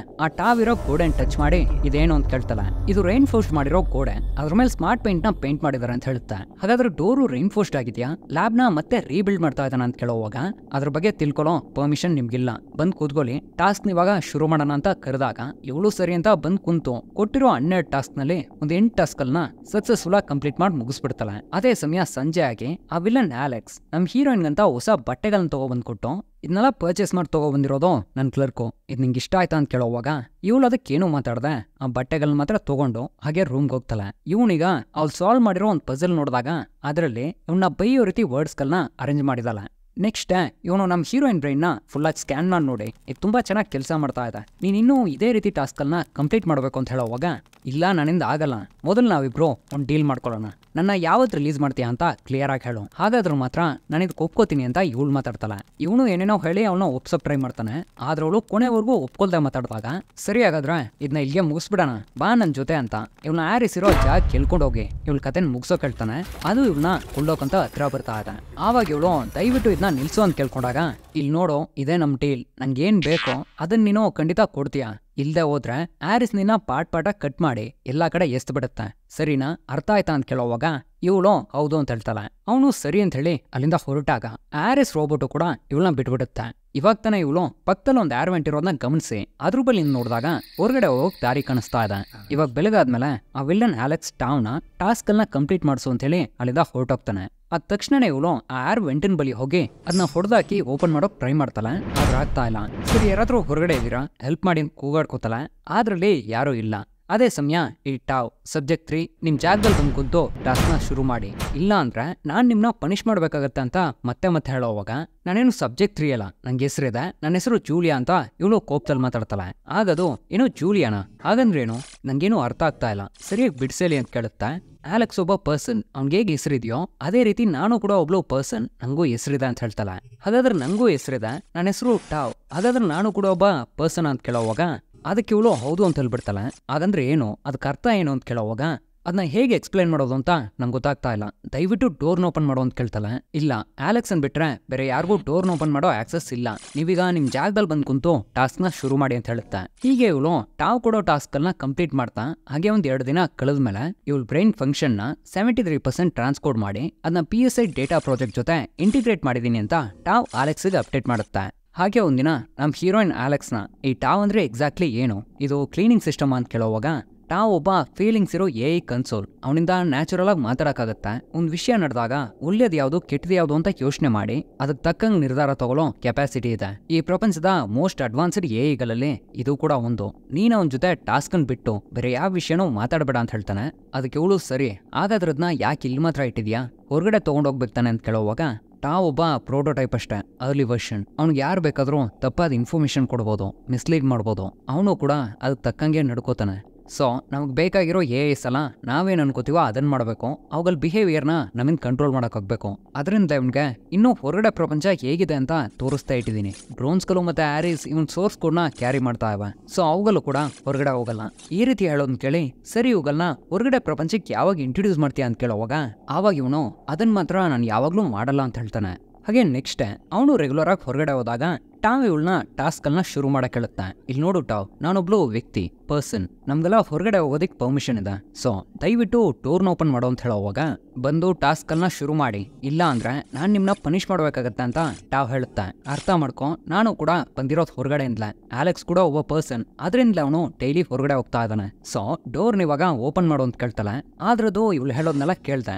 ಆ ಇರೋ ಗೋಡೆನ್ ಟಚ್ ಮಾಡಿ ಇದೇನು ಅಂತ ಕೇಳ್ತಾಳೆ ಇದು ಫೋಸ್ಟ್ ಮಾಡಿರೋ ಗೋಡೆ ಅದ್ರ ಮೇಲೆ ಸ್ಮಾರ್ಟ್ ಪೇಂಟ್ ನ ಪೇಂಟ್ ಮಾಡಿದಾರೆ ಅಂತ ಹೇಳುತ್ತೆ ಹಾಗಾದ್ರೆ ಡೋರು ಫೋಸ್ಟ್ ಆಗಿದೆಯಾ ಲ್ಯಾಬ್ ನ ಮತ್ತೆ ರೀಬಿಲ್ಡ್ ಮಾಡ್ತಾ ಇದ್ದಾನ ಅಂತ ಕೇಳುವಾಗ ಅದ್ರ ಬಗ್ಗೆ ತಿಳ್ಕೊಳೋ ಪರ್ಮಿಷನ್ ನಿಮ್ಗಿಲ್ಲ ಬಂದ್ ಕೂತ್ಕೊಳ್ಳಿ ಟಾಸ್ಕ್ ಇವಾಗ ಶುರು ಮಾಡೋಣ ಅಂತ ಕರೆದಾಗ ಇವಳು ಸರಿ ಅಂತ ಬಂದ್ ಕುಂತು ಕೊಟ್ಟಿರೋ ಹನ್ನೆರಡು ಟಾಸ್ಕ್ ನಲ್ಲಿ ಒಂದ್ ಎಂಟ್ ಟಾಸ್ಕ್ ಅನ್ನ ಸಕ್ಸಸ್ಫುಲ್ ಆಗಿ ಕಂಪ್ಲೀಟ್ ಮಾಡಿ ಮುಗಿಸ್ಬಿಡ್ತಾಳೆ ಅದೇ ಸಮಯ ಸಂಜೆ ಆಗಿ ಆ ವಿಲನ್ ಆಲೆಕ್ಸ್ ನಮ್ ಹೀರೋಯಿನ್ ಅಂತ ಹೊಸ ಬಟ್ಟೆಗಳನ್ನ ಕೊಟ್ಟು ಇದನ್ನೆಲ್ಲ ಪರ್ಚೇಸ್ ಮಾಡಿ ಬಂದಿರೋದು ನನ್ನ ಕ್ಲರ್ಕು ಇದು ನಿಂಗೆ ಇಷ್ಟ ಆಯ್ತಾ ಅಂತ ಕೇಳೋವಾಗ ಇವಳು ಅದಕ್ಕೇನು ಮಾತಾಡ್ದೆ ಆ ಬಟ್ಟೆಗಳನ್ನ ಮಾತ್ರ ತೊಗೊಂಡು ಹಾಗೆ ರೂಮ್ಗೆ ಹೋಗ್ತಾಳೆ ಇವನೀಗ ಅವ್ಳು ಸಾಲ್ವ್ ಮಾಡಿರೋ ಒಂದು ಪಜಲ್ ನೋಡಿದಾಗ ಅದರಲ್ಲಿ ಇವನ್ನ ಬೈಯೋ ರೀತಿ ವರ್ಡ್ಸ್ಗಳನ್ನ ಅರೇಂಜ್ ಮಾಡಿದಾಳೆ ನೆಕ್ಸ್ಟ್ ಇವನು ನಮ್ಮ ಹೀರೋಯಿನ್ ಫುಲ್ ಫುಲ್ಲಾಗಿ ಸ್ಕ್ಯಾನ್ ಮಾಡಿ ನೋಡಿ ಇದು ತುಂಬ ಚೆನ್ನಾಗಿ ಕೆಲಸ ಮಾಡ್ತಾ ಇದೆ ನೀನು ಇನ್ನೂ ಇದೇ ರೀತಿ ಅನ್ನ ಕಂಪ್ಲೀಟ್ ಮಾಡಬೇಕು ಅಂತ ಹೇಳೋವಾಗ ಇಲ್ಲ ನನ್ನಿಂದ ಆಗಲ್ಲ ಮೊದಲು ನಾವಿಬ್ರು ಒಂದು ಡೀಲ್ ಮಾಡ್ಕೊಳ್ಳೋಣ ನನ್ನ ಯಾವತ್ತು ರಿಲೀಸ್ ಮಾಡ್ತೀಯ ಅಂತ ಕ್ಲಿಯರ್ ಆಗಿ ಹೇಳು ಹಾಗಾದ್ರೂ ಮಾತ್ರ ನಾನು ಒಪ್ಕೋತೀನಿ ಅಂತ ಇವಳು ಮಾತಾಡ್ತಾಳೆ ಇವನು ಏನೇನೋ ಹೇಳಿ ಅವನ ಒಪ್ಸಪ್ ಟ್ರೈ ಮಾಡ್ತಾನೆ ಆದ್ರವಳು ಕೊನೆವರೆಗೂ ಒಪ್ಕೊಳ್ದೆ ಮಾತಾಡಿದಾಗ ಸರಿ ಹಾಗಾದ್ರೆ ಇದನ್ನ ಇಲ್ಲಿಗೆ ಮುಗಿಸ್ಬಿಡೋಣ ಬಾ ನನ್ನ ಜೊತೆ ಅಂತ ಇವನ ಆರಿಸಿರೋ ಜಾಗ ಕೇಳ್ಕೊಂಡು ಹೋಗಿ ಇವಳ ಕತೆನ ಮುಗಿಸೋಕೆ ಹೇಳ್ತಾನೆ ಅದು ಇವ್ನ ಕೊಳ್ಳೋಕಂತ ಹತ್ರ ಬರ್ತಾ ಇದೆ ಆವಾಗ ಇವಳು ದಯವಿಟ್ಟು ಇದನ್ನ ನಿಲ್ಸು ಅಂತ ಕೇಳ್ಕೊಂಡಾಗ ಇಲ್ಲಿ ನೋಡು ಇದೇ ನಮ್ಮ ಟೀಲ್ ನಂಗೆ ಬೇಕೋ ಅದನ್ನ ನೀನು ಖಂಡಿತ ಕೊಡ್ತೀಯ ಇಲ್ಲದೆ ಹೋದ್ರೆ ಆರಿಸ್ ನಿನ್ನ ಪಾಟ್ ಪಾಟ ಕಟ್ ಮಾಡಿ ಎಲ್ಲ ಕಡೆ ಎಸ್ತು ಬಿಡುತ್ತೆ ಸರಿನಾ ಅರ್ಥ ಆಯ್ತಾ ಅಂತ ಕೇಳೋವಾಗ ಇವಳು ಹೌದು ಅಂತ ಹೇಳ್ತಾಳೆ ಅವನು ಸರಿ ಅಂತ ಹೇಳಿ ಅಲ್ಲಿಂದ ಹೊರಟಾಗ ಆರಿಸ್ ರೋಬೋಟು ಕೂಡ ಇವಳನ್ನ ಬಿಟ್ಬಿಡುತ್ತೆ ಇವಾಗ ತಾನೇ ಇವಳು ಪಕ್ಕದಲ್ಲಿ ಒಂದು ಆರ್ವೆಂಟ್ ಇರೋದನ್ನ ಗಮನಿಸಿ ಅದ್ರ ಬಳಿ ನೋಡಿದಾಗ ಹೊರಗಡೆ ಹೋಗಕ್ ದಾರಿ ಕಾಣಿಸ್ತಾ ಇದೆ ಇವಾಗ ಬೆಳಗಾದ್ಮೇಲೆ ಆ ವಿಲ್ಲನ್ ಆಲೆಕ್ಸ್ ಟಾವ್ನ ಟಾಸ್ಕ್ ಅನ್ನ ಕಂಪ್ಲೀಟ್ ಮಾಡಿಸು ಅಂತ ಹೇಳಿ ಅಲ್ಲಿಂದ ಹೊರಟೋಗ್ತಾನೆ ಆ ತಕ್ಷಣ ಇವಳು ಆ ಏರ್ ವೆಂಟಿನ ಬಳಿ ಹೋಗಿ ಅದನ್ನ ಹೊಡೆದಾಕಿ ಓಪನ್ ಮಾಡೋಕ್ ಟ್ರೈ ಮಾಡ್ತಾಳೆ ಅದ್ರ ಆಗ್ತಾ ಇಲ್ಲ ಸರಿ ಯಾರಾದರೂ ಹೊರಗಡೆ ಇದ್ದೀರಾ ಹೆಲ್ಪ್ ಮಾಡಿ ಕೂಗಾಡ್ಕೋತಾಳ ಅದರಲ್ಲಿ ಯಾರೂ ಇಲ್ಲ ಅದೇ ಸಮಯ ಈ ಟಾವ್ ಸಬ್ಜೆಕ್ಟ್ ತ್ರೀ ನಿಮ್ಮ ಜಾಗದಲ್ಲಿ ಬಂದು ಕುಂತು ನ ಶುರು ಮಾಡಿ ಇಲ್ಲ ಅಂದ್ರೆ ನಾನು ನಿಮ್ಮನ್ನ ಪನಿಷ್ ಮಾಡಬೇಕಾಗತ್ತೆ ಅಂತ ಮತ್ತೆ ಮತ್ತೆ ಹೇಳೋವಾಗ ನಾನೇನು ಸಬ್ಜೆಕ್ಟ್ ತ್ರೀ ಅಲ್ಲ ನಂಗೆ ಹೆಸರಿದೆ ನನ್ನ ಹೆಸರು ಜೂಲಿಯಾ ಅಂತ ಇವಳು ಕೋಪದಲ್ಲಿ ಮಾತಾಡ್ತಾಳೆ ಆಗದು ಏನು ಜೂಲಿಯಾನ ಹಾಗಂದ್ರೇನು ನಂಗೇನು ಅರ್ಥ ಆಗ್ತಾ ಇಲ್ಲ ಸರಿಯಾಗಿ ಬಿಡಿಸಲಿ ಅಂತ ಕೇಳುತ್ತೆ ಆಲೆಕ್ಸ್ ಒಬ್ಬ ಪರ್ಸನ್ ಅವ್ನಿಗೆ ಹೇಗೆ ಹೆಸರಿದೆಯೋ ಅದೇ ರೀತಿ ನಾನು ಕೂಡ ಒಬ್ಳು ಪರ್ಸನ್ ನಂಗೂ ಹೆಸರಿದ ಅಂತ ಹೇಳ್ತಲ ಹಾಗಾದ್ರೆ ನಂಗೂ ಹೆಸರಿದ ನನ್ನ ಹೆಸರು ಟಾವ್ ಹಾಗಾದ್ರೆ ನಾನು ಕೂಡ ಒಬ್ಬ ಪರ್ಸನ್ ಅಂತ ಕೇಳೋವಾಗ ಅದಕ್ಕೆ ಇವಳು ಹೌದು ಅಂತ ಹೇಳ್ಬಿಡ್ತಾಳೆ ಹಾಗಂದ್ರೆ ಏನು ಅದಕ್ಕೆ ಅರ್ಥ ಏನು ಅಂತ ಕೇಳೋವಾಗ ಅದನ್ನ ಹೇಗೆ ಎಕ್ಸ್ಪ್ಲೇನ್ ಮಾಡೋದು ಅಂತ ನಂಗೆ ಗೊತ್ತಾಗ್ತಾ ಇಲ್ಲ ದಯವಿಟ್ಟು ಡೋರ್ನ ಓಪನ್ ಮಾಡೋ ಅಂತ ಕೇಳ್ತಲ್ಲ ಇಲ್ಲ ಆಲೆಕ್ಸನ್ ಬಿಟ್ಟರೆ ಬೇರೆ ಯಾರಿಗೂ ಡೋರ್ನ ಓಪನ್ ಮಾಡೋ ಆಕ್ಸೆಸ್ ಇಲ್ಲ ನೀವೀಗ ನಿಮ್ಮ ಜಾಗದಲ್ಲಿ ಬಂದು ಕುಂತು ಟಾಸ್ಕ್ನ ಶುರು ಮಾಡಿ ಅಂತ ಹೇಳುತ್ತೆ ಹೀಗೆ ಇವಳು ಟಾವ್ ಕೊಡೋ ಟಾಸ್ಕ್ಗಳನ್ನ ಕಂಪ್ಲೀಟ್ ಮಾಡ್ತಾ ಹಾಗೆ ಒಂದು ಎರಡು ದಿನ ಕಳೆದ ಮೇಲೆ ಇವಳು ಬ್ರೈನ್ ಫಂಕ್ಷನ್ನ ಸೆವೆಂಟಿ ತ್ರೀ ಪರ್ಸೆಂಟ್ ಟ್ರಾನ್ಸ್ಕೋಡ್ ಮಾಡಿ ಅದನ್ನ P S I data project ಜೊತೆ ಇಂಟಿಗ್ರೇಟ್ ಮಾಡಿದ್ದೀನಿ ಅಂತ ಟಾವ್ ಆಲೆಕ್ಸಿಗೆ ಅಪ್ಡೇಟ್ ಮಾಡುತ್ತೆ ಹಾಗೆ ಒಂದಿನ ನಮ್ಮ ಹೀರೋಯಿನ್ ಆಲೆಕ್ಸ್ನ ಈ ಟಾವ್ ಅಂದರೆ ಎಕ್ಸಾಕ್ಟ್ಲಿ ಏನು ಇದು ಕ್ಲೀನಿಂಗ್ ಸಿಸ್ಟಮ್ ಅಂತ ಕೇಳೋವಾಗ ಟಾ ಒಬ್ಬ ಫೀಲಿಂಗ್ಸ್ ಇರೋ ಎ ಕನ್ಸೋಲ್ ಅವನಿಂದ ನ್ಯಾಚುರಲ್ ಆಗಿ ಮಾತಾಡಕ್ಕಾಗತ್ತೆ ಒಂದು ವಿಷಯ ನಡೆದಾಗ ಒಳ್ಳೇದು ಯಾವುದು ಕೆಟ್ಟದ ಯಾವುದು ಅಂತ ಯೋಚನೆ ಮಾಡಿ ಅದಕ್ಕೆ ತಕ್ಕಂಗೆ ನಿರ್ಧಾರ ತಗೊಳ್ಳೋ ಕೆಪಾಸಿಟಿ ಇದೆ ಈ ಪ್ರಪಂಚದ ಮೋಸ್ಟ್ ಅಡ್ವಾನ್ಸ್ಡ್ ಗಳಲ್ಲಿ ಇದು ಕೂಡ ಒಂದು ನೀನು ಅವನ ಜೊತೆ ಟಾಸ್ಕ್ ಬಿಟ್ಟು ಬೇರೆ ಯಾವ ವಿಷಯನೂ ಮಾತಾಡಬೇಡ ಅಂತ ಹೇಳ್ತಾನೆ ಅದಕ್ಕೆ ಇವಳು ಸರಿ ಹಾಗಾದ್ರದ್ನ ಯಾಕೆ ಇಲ್ಲಿ ಮಾತ್ರ ಇಟ್ಟಿದ್ಯಾ ಹೊರಗಡೆ ತಗೊಂಡೋಗ್ಬಿಡ್ತಾನೆ ಅಂತ ಕೇಳುವಾಗ ಟಾ ಒಬ್ಬ ಪ್ರೋಟೋಟೈಪ್ ಅಷ್ಟೇ ಅರ್ಲಿ ವರ್ಷನ್ ಅವ್ನಿಗೆ ಯಾರು ಬೇಕಾದರೂ ತಪ್ಪಾದ ಇನ್ಫಾರ್ಮೇಶನ್ ಕೊಡ್ಬೋದು ಮಿಸ್ಲೀಡ್ ಮಾಡ್ಬೋದು ಅವನು ಕೂಡ ಅದಕ್ಕೆ ತಕ್ಕಂಗೆ ನಡ್ಕೋತಾನೆ ಸೊ ನಮಗೆ ಬೇಕಾಗಿರೋ ಎ ಐಸ್ ಅಲ್ಲ ನಾವೇನು ಅನ್ಕೋತೀವೋ ಅದನ್ನ ಮಾಡಬೇಕು ಅವುಗಳ ಬಿಹೇವಿಯರ್ನ ನಮಗೆ ಕಂಟ್ರೋಲ್ ಮಾಡೋಕ್ಕಾಗಬೇಕು ಅದರಿಂದ ಇವನಿಗೆ ಇನ್ನೂ ಹೊರಗಡೆ ಪ್ರಪಂಚ ಹೇಗಿದೆ ಅಂತ ತೋರಿಸ್ತಾ ಇಟ್ಟಿದ್ದೀನಿ ಡ್ರೋನ್ಸ್ಗಳು ಮತ್ತು ಆರೀಸ್ ಇವನ್ ಸೋರ್ಸ್ ಕೋಡ್ನ ಕ್ಯಾರಿ ಮಾಡ್ತಾ ಇವೆ ಸೊ ಅವುಗಳು ಕೂಡ ಹೊರಗಡೆ ಹೋಗಲ್ಲ ಈ ರೀತಿ ಹೇಳೋದನ್ನ ಕೇಳಿ ಸರಿ ಇವುಗಳನ್ನ ಹೊರಗಡೆ ಪ್ರಪಂಚಕ್ಕೆ ಯಾವಾಗ ಇಂಟ್ರೊಡ್ಯೂಸ್ ಮಾಡ್ತೀಯ ಅಂತ ಕೇಳೋವಾಗ ಆವಾಗ ಇವನು ಅದನ್ನ ಮಾತ್ರ ನಾನು ಯಾವಾಗಲೂ ಮಾಡಲ್ಲ ಅಂತ ಹೇಳ್ತಾನೆ ಹಾಗೆ ನೆಕ್ಸ್ಟ್ ಅವನು ರೆಗ್ಯುಲರ್ ಆಗಿ ಹೊರಗಡೆ ಹೋದಾಗ ಟಾವ್ ಇವಳನ್ನ ಟಾಸ್ಕಲ್ನ ಶುರು ಮಾಡಕ್ಕೆ ಹೇಳುತ್ತೆ ಇಲ್ಲಿ ನೋಡು ಟಾವ್ ನಾನೊಬ್ಳು ವ್ಯಕ್ತಿ ಪರ್ಸನ್ ನಮ್ಗೆಲ್ಲ ಹೊರಗಡೆ ಹೋಗೋದಕ್ಕೆ ಪರ್ಮಿಷನ್ ಇದೆ ಸೊ ದಯವಿಟ್ಟು ಟೋರ್ನ್ ಓಪನ್ ಮಾಡೋ ಅಂತ ಹೇಳೋವಾಗ ಬಂದು ಟಾಸ್ಕಲ್ನ ಶುರು ಮಾಡಿ ಇಲ್ಲ ಅಂದ್ರೆ ನಾನು ನಿಮ್ನ ಪನಿಷ್ ಮಾಡಬೇಕಾಗತ್ತೆ ಅಂತ ಟಾವ್ ಹೇಳುತ್ತೆ ಅರ್ಥ ಮಾಡ್ಕೊ ನಾನು ಕೂಡ ಬಂದಿರೋದು ಇಂದ್ಲ ಆಲೆಕ್ಸ್ ಕೂಡ ಒಬ್ಬ ಪರ್ಸನ್ ಅದರಿಂದ ಅವನು ಡೈಲಿ ಹೊರಗಡೆ ಹೋಗ್ತಾ ಇದ್ದಾನೆ ಸೊ ಡೋರ್ ಇವಾಗ ಓಪನ್ ಮಾಡು ಅಂತ ಕೇಳ್ತಾಳೆ ಆದ್ರದು ಇವಳು ಹೇಳೋದನ್ನೆಲ್ಲ ಕೇಳ್ದೆ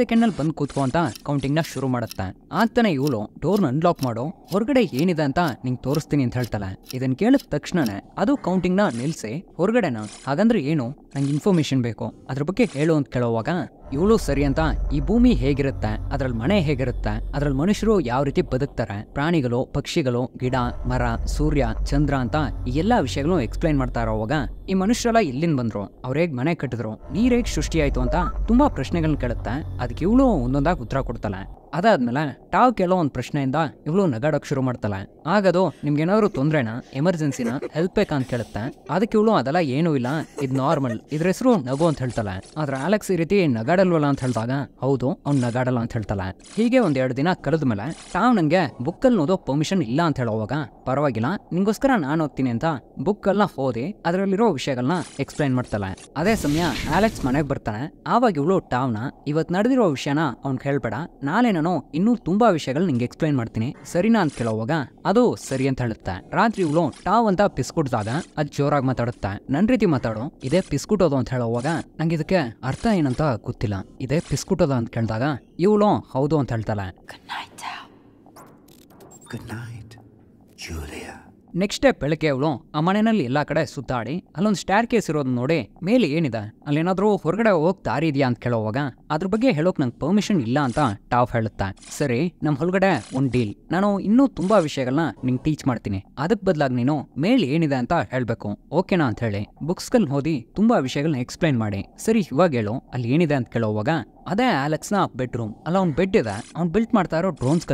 ಸೆಕೆಂಡ್ ನಲ್ಲಿ ಬಂದು ಕೂತ್ಕೊ ಅಂತ ಕೌಂಟಿಂಗ್ ನ ಶುರು ಮಾಡುತ್ತೆ ಆಗ್ತಾನೆ ಇವಳು ಡೋರ್ನ ಅನ್ಲಾಕ್ ಮಾಡು ಹೊರಗಡೆ ಏನಿದೆ ಅಂತ ನಿಂಗೆ ತೋರಿಸ್ತೀನಿ ಅಂತ ಹೇಳ್ತಲ್ಲ ಇದನ್ನು ಕೇಳಿದ ತಕ್ಷಣನೇ ಅದು ಕೌಂಟಿಂಗ್ನ ನಿಲ್ಸಿ ಹೊರಗಡೆನ ಹಾಗಂದ್ರೆ ಏನು ನಂಗೆ ಇನ್ಫಾರ್ಮೇಶನ್ ಬೇಕು ಅದ್ರ ಬಗ್ಗೆ ಹೇಳು ಅಂತ ಕೇಳೋವಾಗ ಇವಳು ಸರಿ ಅಂತ ಈ ಭೂಮಿ ಹೇಗಿರುತ್ತೆ ಅದ್ರಲ್ಲಿ ಮನೆ ಹೇಗಿರುತ್ತೆ ಅದ್ರಲ್ಲಿ ಮನುಷ್ಯರು ಯಾವ ರೀತಿ ಬದುಕ್ತಾರೆ ಪ್ರಾಣಿಗಳು ಪಕ್ಷಿಗಳು ಗಿಡ ಮರ ಸೂರ್ಯ ಚಂದ್ರ ಅಂತ ಈ ಎಲ್ಲಾ ವಿಷಯಗಳು ಎಕ್ಸ್ಪ್ಲೈನ್ ಮಾಡ್ತಾ ಇರೋವಾಗ ಈ ಮನುಷ್ಯರೆಲ್ಲ ಇಲ್ಲಿಂದ ಬಂದ್ರು ಅವ್ರ ಮನೆ ಕಟ್ಟಿದ್ರು ನೀರ್ ಹೇಗ್ ಸೃಷ್ಟಿಯಾಯ್ತು ಅಂತ ತುಂಬಾ ಪ್ರಶ್ನೆಗಳನ್ನ ಕೇಳುತ್ತೆ ಅದಕ್ಕೆ ಇವಳು ಒಂದೊಂದಾಗಿ ಉತ್ತರ ಕೊಡ್ತಾಳೆ ಅದಾದ್ಮೇಲೆ ಟಾವ್ ಕೇಳೋ ಒಂದು ಪ್ರಶ್ನೆಯಿಂದ ಇವಳು ನಗಾಡೋಕೆ ಶುರು ಮಾಡ್ತಾಳೆ ಆಗದು ನಿಮ್ಗೇನಾದ್ರೂ ತೊಂದ್ರೆನಾ ಎಮರ್ಜೆನ್ಸಿನ ಹೆಲ್ಪ್ ಬೇಕಾ ಅಂತ ಕೇಳುತ್ತೆ ಅದಕ್ಕೆ ಇವಳು ಅದೆಲ್ಲ ಏನೂ ಇಲ್ಲ ಇದ್ ನಾರ್ಮಲ್ ಇದ್ರ ಹೆಸರು ನಗು ಅಂತ ಹೇಳ್ತಾಳೆ ಆದ್ರೆ ಆಲೆಕ್ಸ್ ಈ ರೀತಿ ನಗಾಡಲ್ವಲ್ಲ ಅಂತ ಹೇಳಿದಾಗ ಹೌದು ಅವ್ನು ನಗಾಡಲ್ಲ ಅಂತ ಹೇಳ್ತಾಳೆ ಹೀಗೆ ಒಂದ್ ಎರಡು ದಿನ ಕಳೆದ ಮೇಲೆ ಟಾವ್ ನಂಗೆ ಬುಕ್ ಅಲ್ಲಿ ನೋದೋ ಪರ್ಮಿಷನ್ ಇಲ್ಲ ಅಂತ ಹೇಳುವಾಗ ಪರವಾಗಿಲ್ಲ ನಿಂಗೋಸ್ಕರ ನಾನು ಓದ್ತೀನಿ ಅಂತ ಬುಕ್ ಎಲ್ಲ ಓದಿ ಅದರಲ್ಲಿರೋ ವಿಷಯಗಳನ್ನ ಎಕ್ಸ್ಪ್ಲೈನ್ ಮಾಡ್ತಾಳೆ ಅದೇ ಸಮಯ ಆಲೆಕ್ಸ್ ಮನೆಗೆ ಬರ್ತಾನೆ ಆವಾಗ ಇವಳು ನ ಇವತ್ತು ನಡೆದಿರೋ ವಿಷಯನ ಅವ್ನ್ ಹೇಳ್ಬೇಡ ನಾಳೆ ನಾನು ಇನ್ನೂ ತುಂಬಾ ವಿಷಯಗಳು ನಿಂಗೆ ಎಕ್ಸ್ಪ್ಲೈನ್ ಮಾಡ್ತೀನಿ ಸರಿನಾ ಅಂತ ಕೇಳೋವಾಗ ಅದು ಸರಿ ಅಂತ ಹೇಳುತ್ತೆ ರಾತ್ರಿ ಇವಳು ಟಾವ್ ಅಂತ ಪಿಸ್ಕುಟ್ದಾಗ ಅದ್ ಜೋರಾಗಿ ಮಾತಾಡುತ್ತೆ ನನ್ ರೀತಿ ಮಾತಾಡು ಇದೇ ಪಿಸ್ಕುಟೋದು ಅಂತ ಹೇಳೋವಾಗ ನಂಗೆ ಇದಕ್ಕೆ ಅರ್ಥ ಏನಂತ ಗೊತ್ತಿಲ್ಲ ಇದೇ ಪಿಸ್ಕುಟೋದ ಅಂತ ಕೇಳಿದಾಗ ಇವಳು ಹೌದು ಅಂತ ಹೇಳ್ತಾಳೆ ನೆಕ್ಸ್ಟ್ ಡೇ ಬೆಳಗ್ಗೆ ಅವಳು ಆ ಮನೆಯಲ್ಲಿ ಎಲ್ಲ ಕಡೆ ಸುತ್ತಾಡಿ ಅಲ್ಲೊಂದು ಸ್ಟಾರ್ ಕೇಸ್ ಇರೋದು ನೋಡಿ ಮೇಲೆ ಏನಿದೆ ಅಲ್ಲೇನಾದ್ರೂ ಹೊರಗಡೆ ಹೋಗಿ ದಾರಿ ಇದೆಯಾ ಅಂತ ಕೇಳೋವಾಗ ಅದ್ರ ಬಗ್ಗೆ ಹೇಳೋಕ್ ನಂಗೆ ಪರ್ಮಿಷನ್ ಇಲ್ಲ ಅಂತ ಟಾಫ್ ಹೇಳುತ್ತಾ ಸರಿ ನಮ್ಮ ಹೊರಗಡೆ ಒಂದು ಡೀಲ್ ನಾನು ಇನ್ನೂ ತುಂಬಾ ವಿಷಯಗಳನ್ನ ನಿಂಗೆ ಟೀಚ್ ಮಾಡ್ತೀನಿ ಅದಕ್ಕೆ ಬದಲಾಗಿ ನೀನು ಮೇಲ್ ಏನಿದೆ ಅಂತ ಹೇಳಬೇಕು ಓಕೆನಾ ಅಂತ ಹೇಳಿ ಬುಕ್ಸ್ಗಳನ್ನ ಓದಿ ತುಂಬಾ ವಿಷಯಗಳನ್ನ ಎಕ್ಸ್ಪ್ಲೈನ್ ಮಾಡಿ ಸರಿ ಇವಾಗ ಹೇಳು ಅಲ್ಲಿ ಏನಿದೆ ಅಂತ ಕೇಳೋವಾಗ ಅದೇ ಆಲೆಕ್ಸ್ನ ಬೆಡ್ ರೂಮ್ ಅಲ್ಲ ಅವ್ನ ಬೆಡ್ ಇದೆ ಅವ್ನು ಬಿಲ್ಟ್ ಮಾಡ್ತಾ ಇರೋ ಡ್ರೋನ್ಸ್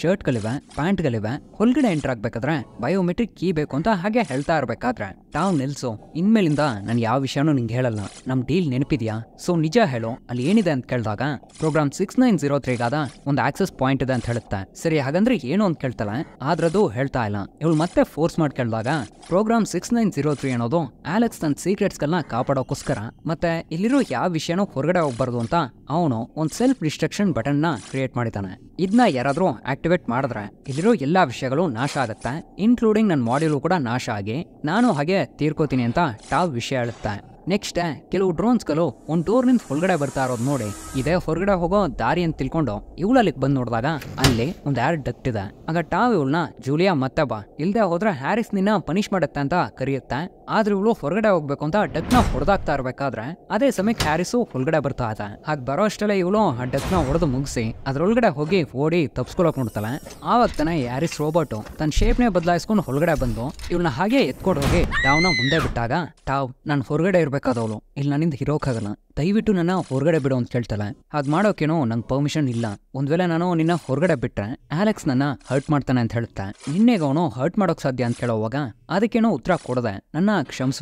ಶರ್ಟ್ ಗಳಿವೆ ಪ್ಯಾಂಟ್ ಗಳಿವೆ ಹೊಲ್ಗಡೆ ಎಂಟರ್ ಆಗ್ಬೇಕಾದ್ರೆ ಬಯೋಮೆಟ್ರಿಕ್ ಕೀ ಬೇಕು ಅಂತ ಹಾಗೆ ಹೇಳ್ತಾ ಇರ್ಬೇಕಾದ್ರೆ ಟಾವ್ ನಿಲ್ಸು ಇನ್ಮೇಲಿಂದ ನಾನು ಯಾವ ವಿಷಯನೂ ನಿಂಗೆ ಹೇಳಲ್ಲ ನಮ್ ಡೀಲ್ ನೆನಪಿದ್ಯಾ ಸೊ ನಿಜ ಹೇಳು ಅಲ್ಲಿ ಏನಿದೆ ಅಂತ ಕೇಳಿದಾಗ ಪ್ರೋಗ್ರಾಮ್ ಸಿಕ್ಸ್ ನೈನ್ ಜೀರೋ ಗಾದ ಒಂದು ಆಕ್ಸೆಸ್ ಪಾಯಿಂಟ್ ಇದೆ ಅಂತ ಹೇಳುತ್ತೆ ಸರಿ ಹಾಗಂದ್ರೆ ಏನು ಅಂತ ಕೇಳ್ತಾಳೆ ಆದ್ರದು ಹೇಳ್ತಾ ಇಲ್ಲ ಇವಳು ಮತ್ತೆ ಫೋರ್ಸ್ ಮಾಡಿ ಕೇಳಿದಾಗ program six nine zero three ಅನ್ನೋದು ಆಲೆಕ್ಸ್ ತನ್ನ ಗಳನ್ನ ಕಾಪಾಡೋಕೋಸ್ಕರ ಮತ್ತೆ ಇಲ್ಲಿರೋ ಯಾವ ವಿಷಯನೂ ಹೊರಗಡೆ ಹೋಗ್ಬಾರ್ದು ಅಂತ ಅವನು ಒಂದು ಸೆಲ್ಫ್ ಡಿಸ್ಟ್ರಕ್ಷನ್ ಬಟನ್ನ ಕ್ರಿಯೇಟ್ ಮಾಡಿದ್ದಾನೆ ಇದನ್ನ ಯಾರಾದರೂ ಆಕ್ಟಿವೇಟ್ ಮಾಡಿದ್ರೆ ಇಲ್ಲಿರೋ ಎಲ್ಲ ವಿಷಯಗಳು ನಾಶ ಆಗುತ್ತೆ ಇನ್ಕ್ಲೂಡಿಂಗ್ ನನ್ನ ಮಾಡ್ಯೂಲು ಕೂಡ ನಾಶ ಆಗಿ ನಾನು ಹಾಗೆ ತೀರ್ಕೋತೀನಿ ಅಂತ ಟಾವ್ ವಿಷಯ ಹೇಳುತ್ತೆ ನೆಕ್ಸ್ಟ್ ಕೆಲವು ಡ್ರೋನ್ಸ್ ಒಂದ್ ಒಂದು ನಿಂದ ಹೊರಗಡೆ ಬರ್ತಾ ಇರೋದು ನೋಡಿ ಇದೇ ಹೊರಗಡೆ ಹೋಗೋ ದಾರಿ ಅಂತ ತಿಳ್ಕೊಂಡು ಇವ್ಳು ಅಲ್ಲಿಗೆ ಬಂದು ನೋಡಿದಾಗ ಅಲ್ಲಿ ಒಂದು ಹ್ಯಾರ್ ಡಕ್ಟ್ ಇದೆ ಆಗ ಟಾವ್ ಇವಳನ್ನ ಜೂಲಿಯಾ ಮತ್ತೆ ಬಾ ಇಲ್ದೆ ಹೋದ್ರೆ ಹ್ಯಾರಿಸ್ ನಿನ್ನ ಪನಿಷ್ ಮಾಡತ್ತೆ ಅಂತ ಕರೆಯುತ್ತೆ ಆದ್ರೆ ಇವಳು ಹೊರಗಡೆ ಹೋಗ್ಬೇಕು ಅಂತ ಡಕ್ ನ ಹೊಡೆದಾಗ್ತಾ ಇರ್ಬೇಕಾದ್ರೆ ಅದೇ ಸಮಯಕ್ಕೆ ಹ್ಯಾರಿಸು ಹೊರಗಡೆ ಬರ್ತಾ ಇದೆ ಹಾಗೆ ಬರೋ ಅಷ್ಟೆಲ್ಲ ಇವಳು ಆ ನ ಹೊಡೆದು ಮುಗಿಸಿ ಅದ್ರೊಳಗಡೆ ಹೋಗಿ ಓಡಿ ತಪ್ಸ್ಕೊಳಕ್ ನೋಡ್ತಾಳೆ ಆವಾಗ ತಾನೆ ಹ್ಯಾರಿಸ್ ರೋಬೋಟ್ ತನ್ನ ನೇ ಬದಲಾಯಿಸ್ಕೊಂಡು ಹೊರಗಡೆ ಬಂದು ಇವಳನ್ನ ಹಾಗೆ ಎತ್ಕೊಂಡು ಹೋಗಿ ನ ಮುಂದೆ ಬಿಟ್ಟಾಗ ಟಾವ್ ನಾನು ಹೊರಗಡೆ ಇರಬೇಕಾದವಳು ಇಲ್ಲಿ ನನ್ನಿಂದ ಹಿರೋಕ್ಕಾಗಲ್ಲ ದಯವಿಟ್ಟು ನನ್ನ ಹೊರಗಡೆ ಬಿಡು ಅಂತ ಕೇಳ್ತಾಳೆ ಹಾಗೆ ಮಾಡೋಕೇನೋ ನಂಗೆ ಪರ್ಮಿಷನ್ ಇಲ್ಲ ಒಂದ್ ವೇಳೆ ನಾನು ನಿನ್ನ ಹೊರಗಡೆ ಬಿಟ್ರೆ ಆಲೆಕ್ಸ್ ನನ್ನ ಹರ್ಟ್ ಮಾಡ್ತಾನೆ ಅಂತ ಹೇಳುತ್ತೆ ನಿನ್ನೆಗೆ ಅವನು ಹರ್ಟ್ ಮಾಡೋಕ್ ಸಾಧ್ಯ ಅಂತ ಹೇಳೋವಾಗ ಅದಕ್ಕೇನೋ ಉತ್ತರ ಕೊಡದೆ ನನ್ನ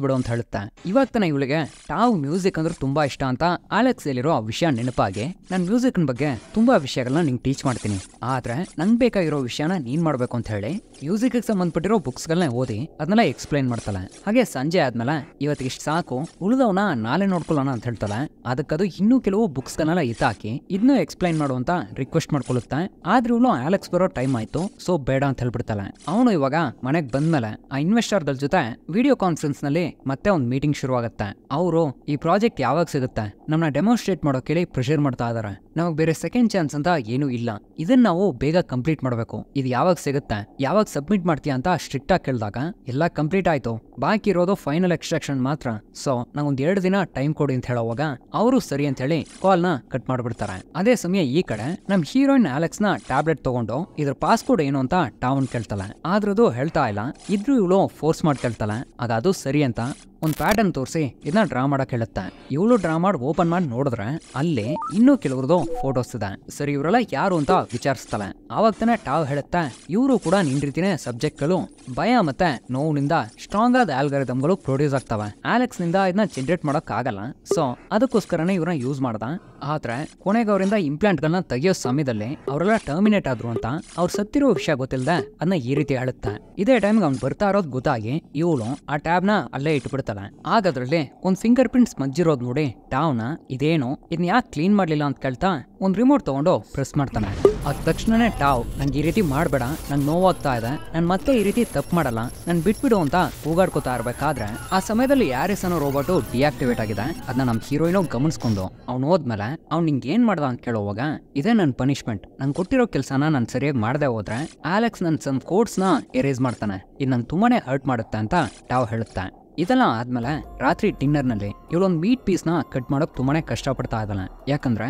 ಬಿಡು ಅಂತ ಹೇಳುತ್ತೆ ಇವಾಗ ತಾನೆ ಇವಳಿಗೆ ಟಾವ್ ಮ್ಯೂಸಿಕ್ ಅಂದ್ರೆ ತುಂಬಾ ಇಷ್ಟ ಅಂತ ಆಲೆಕ್ಸ್ ಎಲ್ಲಿರೋ ಆ ವಿಷಯ ನೆನಪಾಗಿ ನನ್ನ ಮ್ಯೂಸಿಕ್ ಬಗ್ಗೆ ತುಂಬಾ ವಿಷಯಗಳನ್ನ ನಿಂಗೆ ಟೀಚ್ ಮಾಡ್ತೀನಿ ಆದ್ರೆ ನಂಗೆ ಬೇಕಾಗಿರೋ ವಿಷಯನ ನೀನ್ ಮಾಡ್ಬೇಕು ಅಂತ ಹೇಳಿ ಮ್ಯೂಸಿಕ್ ಸಂಬಂಧಪಟ್ಟಿರೋ ಗಳನ್ನ ಓದಿ ಅದನ್ನೆಲ್ಲ ಎಕ್ಸ್ಪ್ಲೈನ್ ಮಾಡ್ತಾಳೆ ಹಾಗೆ ಸಂಜೆ ಆದ್ಮೇಲೆ ಇವತ್ತಿಗೆ ಸಾಕು ಉಳಿದವನ ನಾಳೆ ನೋಡ್ಕೊಳ್ಳೋಣ ಅಂತ ಹೇಳ್ತಾಳೆ ಅದಕ್ಕದು ಇನ್ನೂ ಕೆಲವು ಬುಕ್ಸ್ಗಳನ್ನೆಲ್ಲ ಇತಾಕಿ ಇದನ್ನೂ ಎಕ್ಸ್ಪ್ಲೈನ್ ಮಾಡುವಂತ ರಿಕ್ವೆಸ್ಟ್ ಮಾಡ್ಕೊಳ್ಳುತ್ತೆ ಆದ್ರೂ ಆಲೆಕ್ಸ್ ಬರೋ ಟೈಮ್ ಆಯ್ತು ಸೊ ಬೇಡ ಅಂತ ಹೇಳ್ಬಿಡ್ತಾಳೆ ಅವನು ಇವಾಗ ಮನೆಗೆ ಬಂದ್ಮೇಲೆ ಆ ಇನ್ವೆಸ್ಟರ್ ಜೊತೆ ವಿಡಿಯೋ ಕಾನ್ಫರೆನ್ಸ್ ನಲ್ಲಿ ಮತ್ತೆ ಒಂದು ಮೀಟಿಂಗ್ ಶುರು ಆಗುತ್ತೆ ಅವರು ಈ ಪ್ರಾಜೆಕ್ಟ್ ಯಾವಾಗ ಸಿಗುತ್ತೆ ನಮ್ಮನ್ನ ಡೆಮೋನ್ಸ್ಟ್ರೇಟ್ ಮಾಡೋ ಕೇಳಿ ಪ್ರೆಷರ್ ಮಾಡ್ತಾ ಇದಾರೆ ನಮಗೆ ಬೇರೆ ಸೆಕೆಂಡ್ ಚಾನ್ಸ್ ಅಂತ ಏನೂ ಇಲ್ಲ ಇದನ್ನ ನಾವು ಬೇಗ ಕಂಪ್ಲೀಟ್ ಮಾಡಬೇಕು ಇದು ಯಾವಾಗ ಸಿಗುತ್ತೆ ಯಾವಾಗ ಸಬ್ಮಿಟ್ ಮಾಡ್ತೀಯ ಅಂತ ಸ್ಟ್ರಿಕ್ಟ್ ಆಗಿ ಕೇಳಿದಾಗ ಎಲ್ಲ ಕಂಪ್ಲೀಟ್ ಆಯ್ತು ಬಾಕಿ ಇರೋದು ಫೈನಲ್ ಎಕ್ಸ್ಟ್ರಾಕ್ಷನ್ ಮಾತ್ರ ಸೊ ನಂಗೊಂದು ಎರಡು ದಿನ ಟೈಮ್ ಕೊಡಿ ಅಂತ ಹೇಳೋವಾಗ ಅವರು ಸರಿ ಅಂತ ಹೇಳಿ ಕಾಲ್ನ ಕಟ್ ಮಾಡ್ಬಿಡ್ತಾರೆ ಅದೇ ಸಮಯ ಈ ಕಡೆ ನಮ್ ಹೀರೋಯಿನ್ ಅಲೆಕ್ಸ್ ನ ಟ್ಯಾಬ್ಲೆಟ್ ತಗೊಂಡು ಇದ್ರ ಪಾಸ್ವರ್ಡ್ ಏನು ಅಂತ ಟಾವನ್ ಕೇಳ್ತಾಳೆ ಆದ್ರದು ಹೇಳ್ತಾ ಇಲ್ಲ ಇದ್ರು ಇವಳು ಫೋರ್ಸ್ ಮಾಡಿ ಕೇಳ್ತಾಳೆ ಆಗ ಅದು ಸರಿ ಅಂತ ಒಂದ್ ಪ್ಯಾಟರ್ನ್ ತೋರಿಸಿ ಇದನ್ನ ಡ್ರಾ ಮಾಡಕ್ ಹೇಳುತ್ತೆ ಇವಳು ಡ್ರಾ ಮಾಡಿ ಓಪನ್ ಮಾಡಿ ನೋಡಿದ್ರೆ ಅಲ್ಲಿ ಇನ್ನೂ ಕೆಲವ್ರದ್ದು ಫೋಟೋಸ್ ಇದೆ ಸರಿ ಇವರೆಲ್ಲ ಯಾರು ಅಂತ ವಿಚಾರಿಸ್ತಾಳೆ ಅವಾಗ ತಾನೆ ಟಾವ್ ಹೇಳುತ್ತೆ ಇವರು ಕೂಡ ನಿನ್ ರೀತಿನೇ ಸಬ್ಜೆಕ್ಟ್ಗಳು ಭಯ ಮತ್ತೆ ನೋವಿನಿಂದ ಸ್ಟ್ರಾಂಗ್ ಆದ ಆಲ್ಗರಿದಮ್ಗಳು ಪ್ರೊಡ್ಯೂಸ್ ಆಗ್ತವೆ ಆಲೆಕ್ಸ್ ನಿಂದ ಇದನ್ನ ಜನರೇಟ್ ಮಾಡೋಕ್ ಆಗಲ್ಲ ಸೊ ಅದಕ್ಕೋಸ್ಕರನೇ ಇವ್ರನ್ನ ಯೂಸ್ ಮಾಡ್ದ ಆದ್ರೆ ಕೊನೆಗೆ ಅವರಿಂದ ಇಂಪ್ಲಾಂಟ್ ಗಳನ್ನ ತೆಗೆಯೋ ಸಮಯದಲ್ಲಿ ಅವರೆಲ್ಲ ಟರ್ಮಿನೇಟ್ ಆದ್ರು ಅಂತ ಅವ್ರು ಸತ್ತಿರೋ ವಿಷಯ ಗೊತ್ತಿಲ್ಲದೆ ಅದನ್ನ ಈ ರೀತಿ ಹೇಳುತ್ತೆ ಇದೇ ಟೈಮ್ಗೆ ಅವ್ನು ಬರ್ತಾ ಇರೋದು ಗೊತ್ತಾಗಿ ಇವಳು ಆ ಟ್ಯಾಬ್ನ ಅಲ್ಲೇ ಇಟ್ಟು ಮಾಡ್ತಾಳೆ ಆಗ ಅದರಲ್ಲಿ ಒಂದು ಫಿಂಗರ್ ಪ್ರಿಂಟ್ಸ್ ಮಜ್ಜಿರೋದ್ ನೋಡಿ ಟಾವ್ನ ಇದೇನು ಇದ್ ಯಾಕೆ ಕ್ಲೀನ್ ಮಾಡ್ಲಿಲ್ಲ ಅಂತ ಕೇಳ್ತಾ ಒಂದು ರಿಮೋಟ್ ತಗೊಂಡು ಪ್ರೆಸ್ ಮಾಡ್ತಾನೆ ಅದ ತಕ್ಷಣನೇ ಟಾವ್ ನಂಗೆ ಈ ರೀತಿ ಮಾಡಬೇಡ ನಂಗೆ ನೋವಾಗ್ತಾ ಇದೆ ನನ್ ಮತ್ತೆ ಈ ರೀತಿ ತಪ್ಪು ಮಾಡಲ್ಲ ನನ್ ಬಿಟ್ಬಿಡು ಅಂತ ಕೂಗಾಡ್ಕೋತಾ ಇರ್ಬೇಕಾದ್ರೆ ಆ ಸಮಯದಲ್ಲಿ ಯಾರೇ ಅನ್ನೋ ರೋಬೋಟು ಡಿಆಕ್ಟಿವೇಟ್ ಆಗಿದೆ ಅದನ್ನ ನಮ್ ಹೀರೋಯಿನೋ ಗಮನಿಸ್ಕೊಂಡು ಅವ್ನು ಹೋದ್ಮೇಲೆ ಅವ್ನು ನಿಂಗೆ ಏನ್ ಮಾಡ್ದ ಅಂತ ಕೇಳುವಾಗ ಇದೇ ನನ್ನ ಪನಿಷ್ಮೆಂಟ್ ನಂಗೆ ಕೊಟ್ಟಿರೋ ಕೆಲಸನ ನಾನು ಸರಿಯಾಗಿ ಮಾಡದೆ ಹೋದ್ರೆ ಆಲೆಕ್ಸ್ ನನ್ನ ಸಮ್ ನ ಎರೇಸ್ ಮಾಡ್ತಾನೆ ಇದು ನಂಗೆ ತುಂಬಾನೇ ಹರ್ಟ್ ಮಾಡುತ್ತೆ ಅಂತ ಟಾವ್ ಹೇಳುತ್ತೆ ಇದೆಲ್ಲ ಆದಮೇಲೆ ರಾತ್ರಿ ಡಿನ್ನರ್ನಲ್ಲಿ ಇವಳೊಂದು ಮೀಟ್ ಪೀಸ್ನ ಕಟ್ ಮಾಡೋಕೆ ತುಂಬಾನೇ ಕಷ್ಟಪಡ್ತಾ ಇದ್ದಾನೆ ಯಾಕಂದ್ರೆ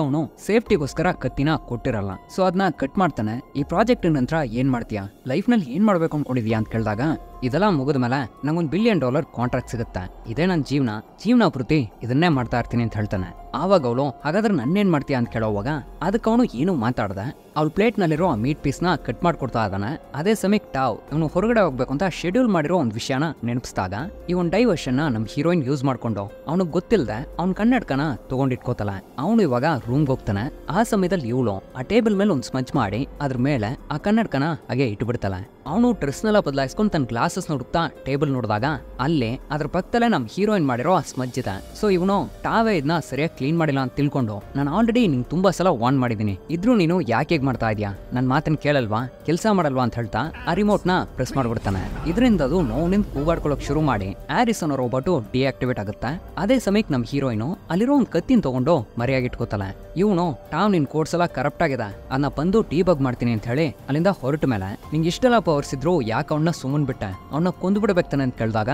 ಅವನು ಸೇಫ್ಟಿಗೋಸ್ಕರ ಕತ್ತಿನ ಕೊಟ್ಟಿರಲ್ಲ ಸೊ ಅದನ್ನ ಕಟ್ ಮಾಡ್ತಾನೆ ಈ ಪ್ರಾಜೆಕ್ಟ್ ನಂತರ ಏನ್ ಮಾಡ್ತೀಯಾ ಲೈಫ್ನಲ್ಲಿ ಏನ್ ಮಾಡ್ಬೇಕು ಅನ್ಕೊಂಡಿದ್ಯಾ ಅಂತ ಕೇಳಿದಾಗ ಇದೆಲ್ಲ ಮುಗಿದ ಮೇಲೆ ನಂಗೊಂದು ಬಿಲಿಯನ್ ಡಾಲರ್ ಕಾಂಟ್ರಾಕ್ಟ್ ಸಿಗುತ್ತೆ ಇದೇ ನನ್ನ ಜೀವನ ಜೀವನ ಪ್ರತಿ ಇದನ್ನೇ ಮಾಡ್ತಾ ಇರ್ತೀನಿ ಅಂತ ಹೇಳ್ತಾನೆ ಆವಾಗ ಅವಳು ಹಾಗಾದ್ರೆ ನನ್ನೇನ್ ಮಾಡ್ತೀಯಾ ಅಂತ ಕೇಳೋವಾಗ ಅದಕ್ಕೆ ಅವನು ಏನು ಮಾತಾಡ್ದ ಅವ್ಳು ಪ್ಲೇಟ್ನಲ್ಲಿರೋ ಆ ಮೀಟ್ ಪೀಸ್ ನ ಕಟ್ ಮಾಡ್ಕೊಡ್ತಾ ಇದ್ದಾನೆ ಅದೇ ಸಮಯಕ್ಕೆ ಟಾವ್ ಇವನು ಹೊರಗಡೆ ಹೋಗ್ಬೇಕು ಅಂತ ಶೆಡ್ಯೂಲ್ ಮಾಡಿರೋ ಒಂದು ವಿಷಯನ ನೆನಪಿಸಿದಾಗ ಈ ಒಂದು ಡೈವರ್ಷನ್ನ ನಮ್ಮ ಹೀರೋಯಿನ್ ಯೂಸ್ ಮಾಡ್ಕೊಂಡು ಅವನಿಗೆ ಗೊತ್ತಿಲ್ಲದೆ ಅವ್ನ ಕನ್ನಡಕನ ತಗೊಂಡಿಟ್ಕೋತಲ ಅವನು ಇವಾಗ ರೂಮ್ಗೆ ಹೋಗ್ತಾನೆ ಆ ಸಮಯದಲ್ಲಿ ಇವಳು ಆ ಟೇಬಲ್ ಮೇಲೆ ಒಂದು ಸ್ಮಜ್ ಮಾಡಿ ಅದ್ರ ಮೇಲೆ ಆ ಕನ್ನಡಕನ ಹಾಗೆ ಇಟ್ಬಿಡ್ತಾಳೆ ಅವನು ನೆಲ್ಲ ಬದಲಾಯಿಸ್ಕೊಂಡು ತನ್ನ ಗ್ಲಾಸಸ್ ನೋಡುತ್ತಾ ಟೇಬಲ್ ನೋಡಿದಾಗ ಅಲ್ಲಿ ಅದ್ರ ಪಕ್ಕದಲ್ಲೇ ನಮ್ಮ ಹೀರೋಯಿನ್ ಮಾಡಿರೋ ಆ ಸ್ಮಜ್ ಇದೆ ಸೊ ಇವನು ಟಾವೇ ಇದನ್ನ ಸರಿಯಾಗಿ ಕ್ಲೀನ್ ಮಾಡಿಲ್ಲ ಅಂತ ತಿಳ್ಕೊಂಡು ನಾನು ಆಲ್ರೆಡಿ ನಿಂಗೆ ತುಂಬ ಸಲ ವಾರ್ನ್ ಮಾಡಿದ್ದೀನಿ ಇದ್ರೂ ನೀನು ಯಾಕೆ ಮಾಡ್ತಾ ಇದೆಯಾ ನನ್ನ ಮಾತನ್ನ ಕೇಳಲ್ವಾ ಕೆಲಸ ಮಾಡಲ್ವಾ ಅಂತ ಹೇಳ್ತಾ ಆ ರಿಮೋಟ್ನ ಪ್ರೆಸ್ ಮಾಡಿಬಿಡ್ತಾನೆ ಇದರಿಂದ ಅದು ನೋವಿನಿಂದ ಕೂಗಾಡ್ಕೊಳ್ಳೋಕೆ ಶುರು ಮಾಡಿ ಆರಿಸ್ ಅನ್ನೋ ರೋಬೋಟು ಡಿಆಕ್ಟಿವೇಟ್ ಆಗುತ್ತೆ ಅದೇ ಸಮಯಕ್ಕೆ ನಮ್ಮ ಹೀರೋಯಿನು ಅಲ್ಲಿರೋ ಒಂದು ಕತ್ತಿನ ತಗೊಂಡು ಮರೆಯಾಗಿಟ್ಕೋತಾನೆ ಇವನು ಟಾವ್ ನಿನ್ ಎಲ್ಲ ಕರಪ್ಟ್ ಆಗಿದೆ ಅದನ್ನ ಬಂದು ಟೀ ಬಗ್ ಮಾಡ್ತೀನಿ ಅಂತ ಹೇಳಿ ಅಲ್ಲಿಂದ ಹೊರಟ ಮೇಲೆ ನಿಂಗೆ ಇಷ್ಟೆಲ್ಲ ಪವರ್ಸಿದ್ರು ಯಾಕೆ ಅವನ್ನ ಸುಮ್ಮನ್ ಬಿಟ್ಟ ಅವನ್ನ ಕೊಂದು ಅಂತ ಕೇಳಿದಾಗ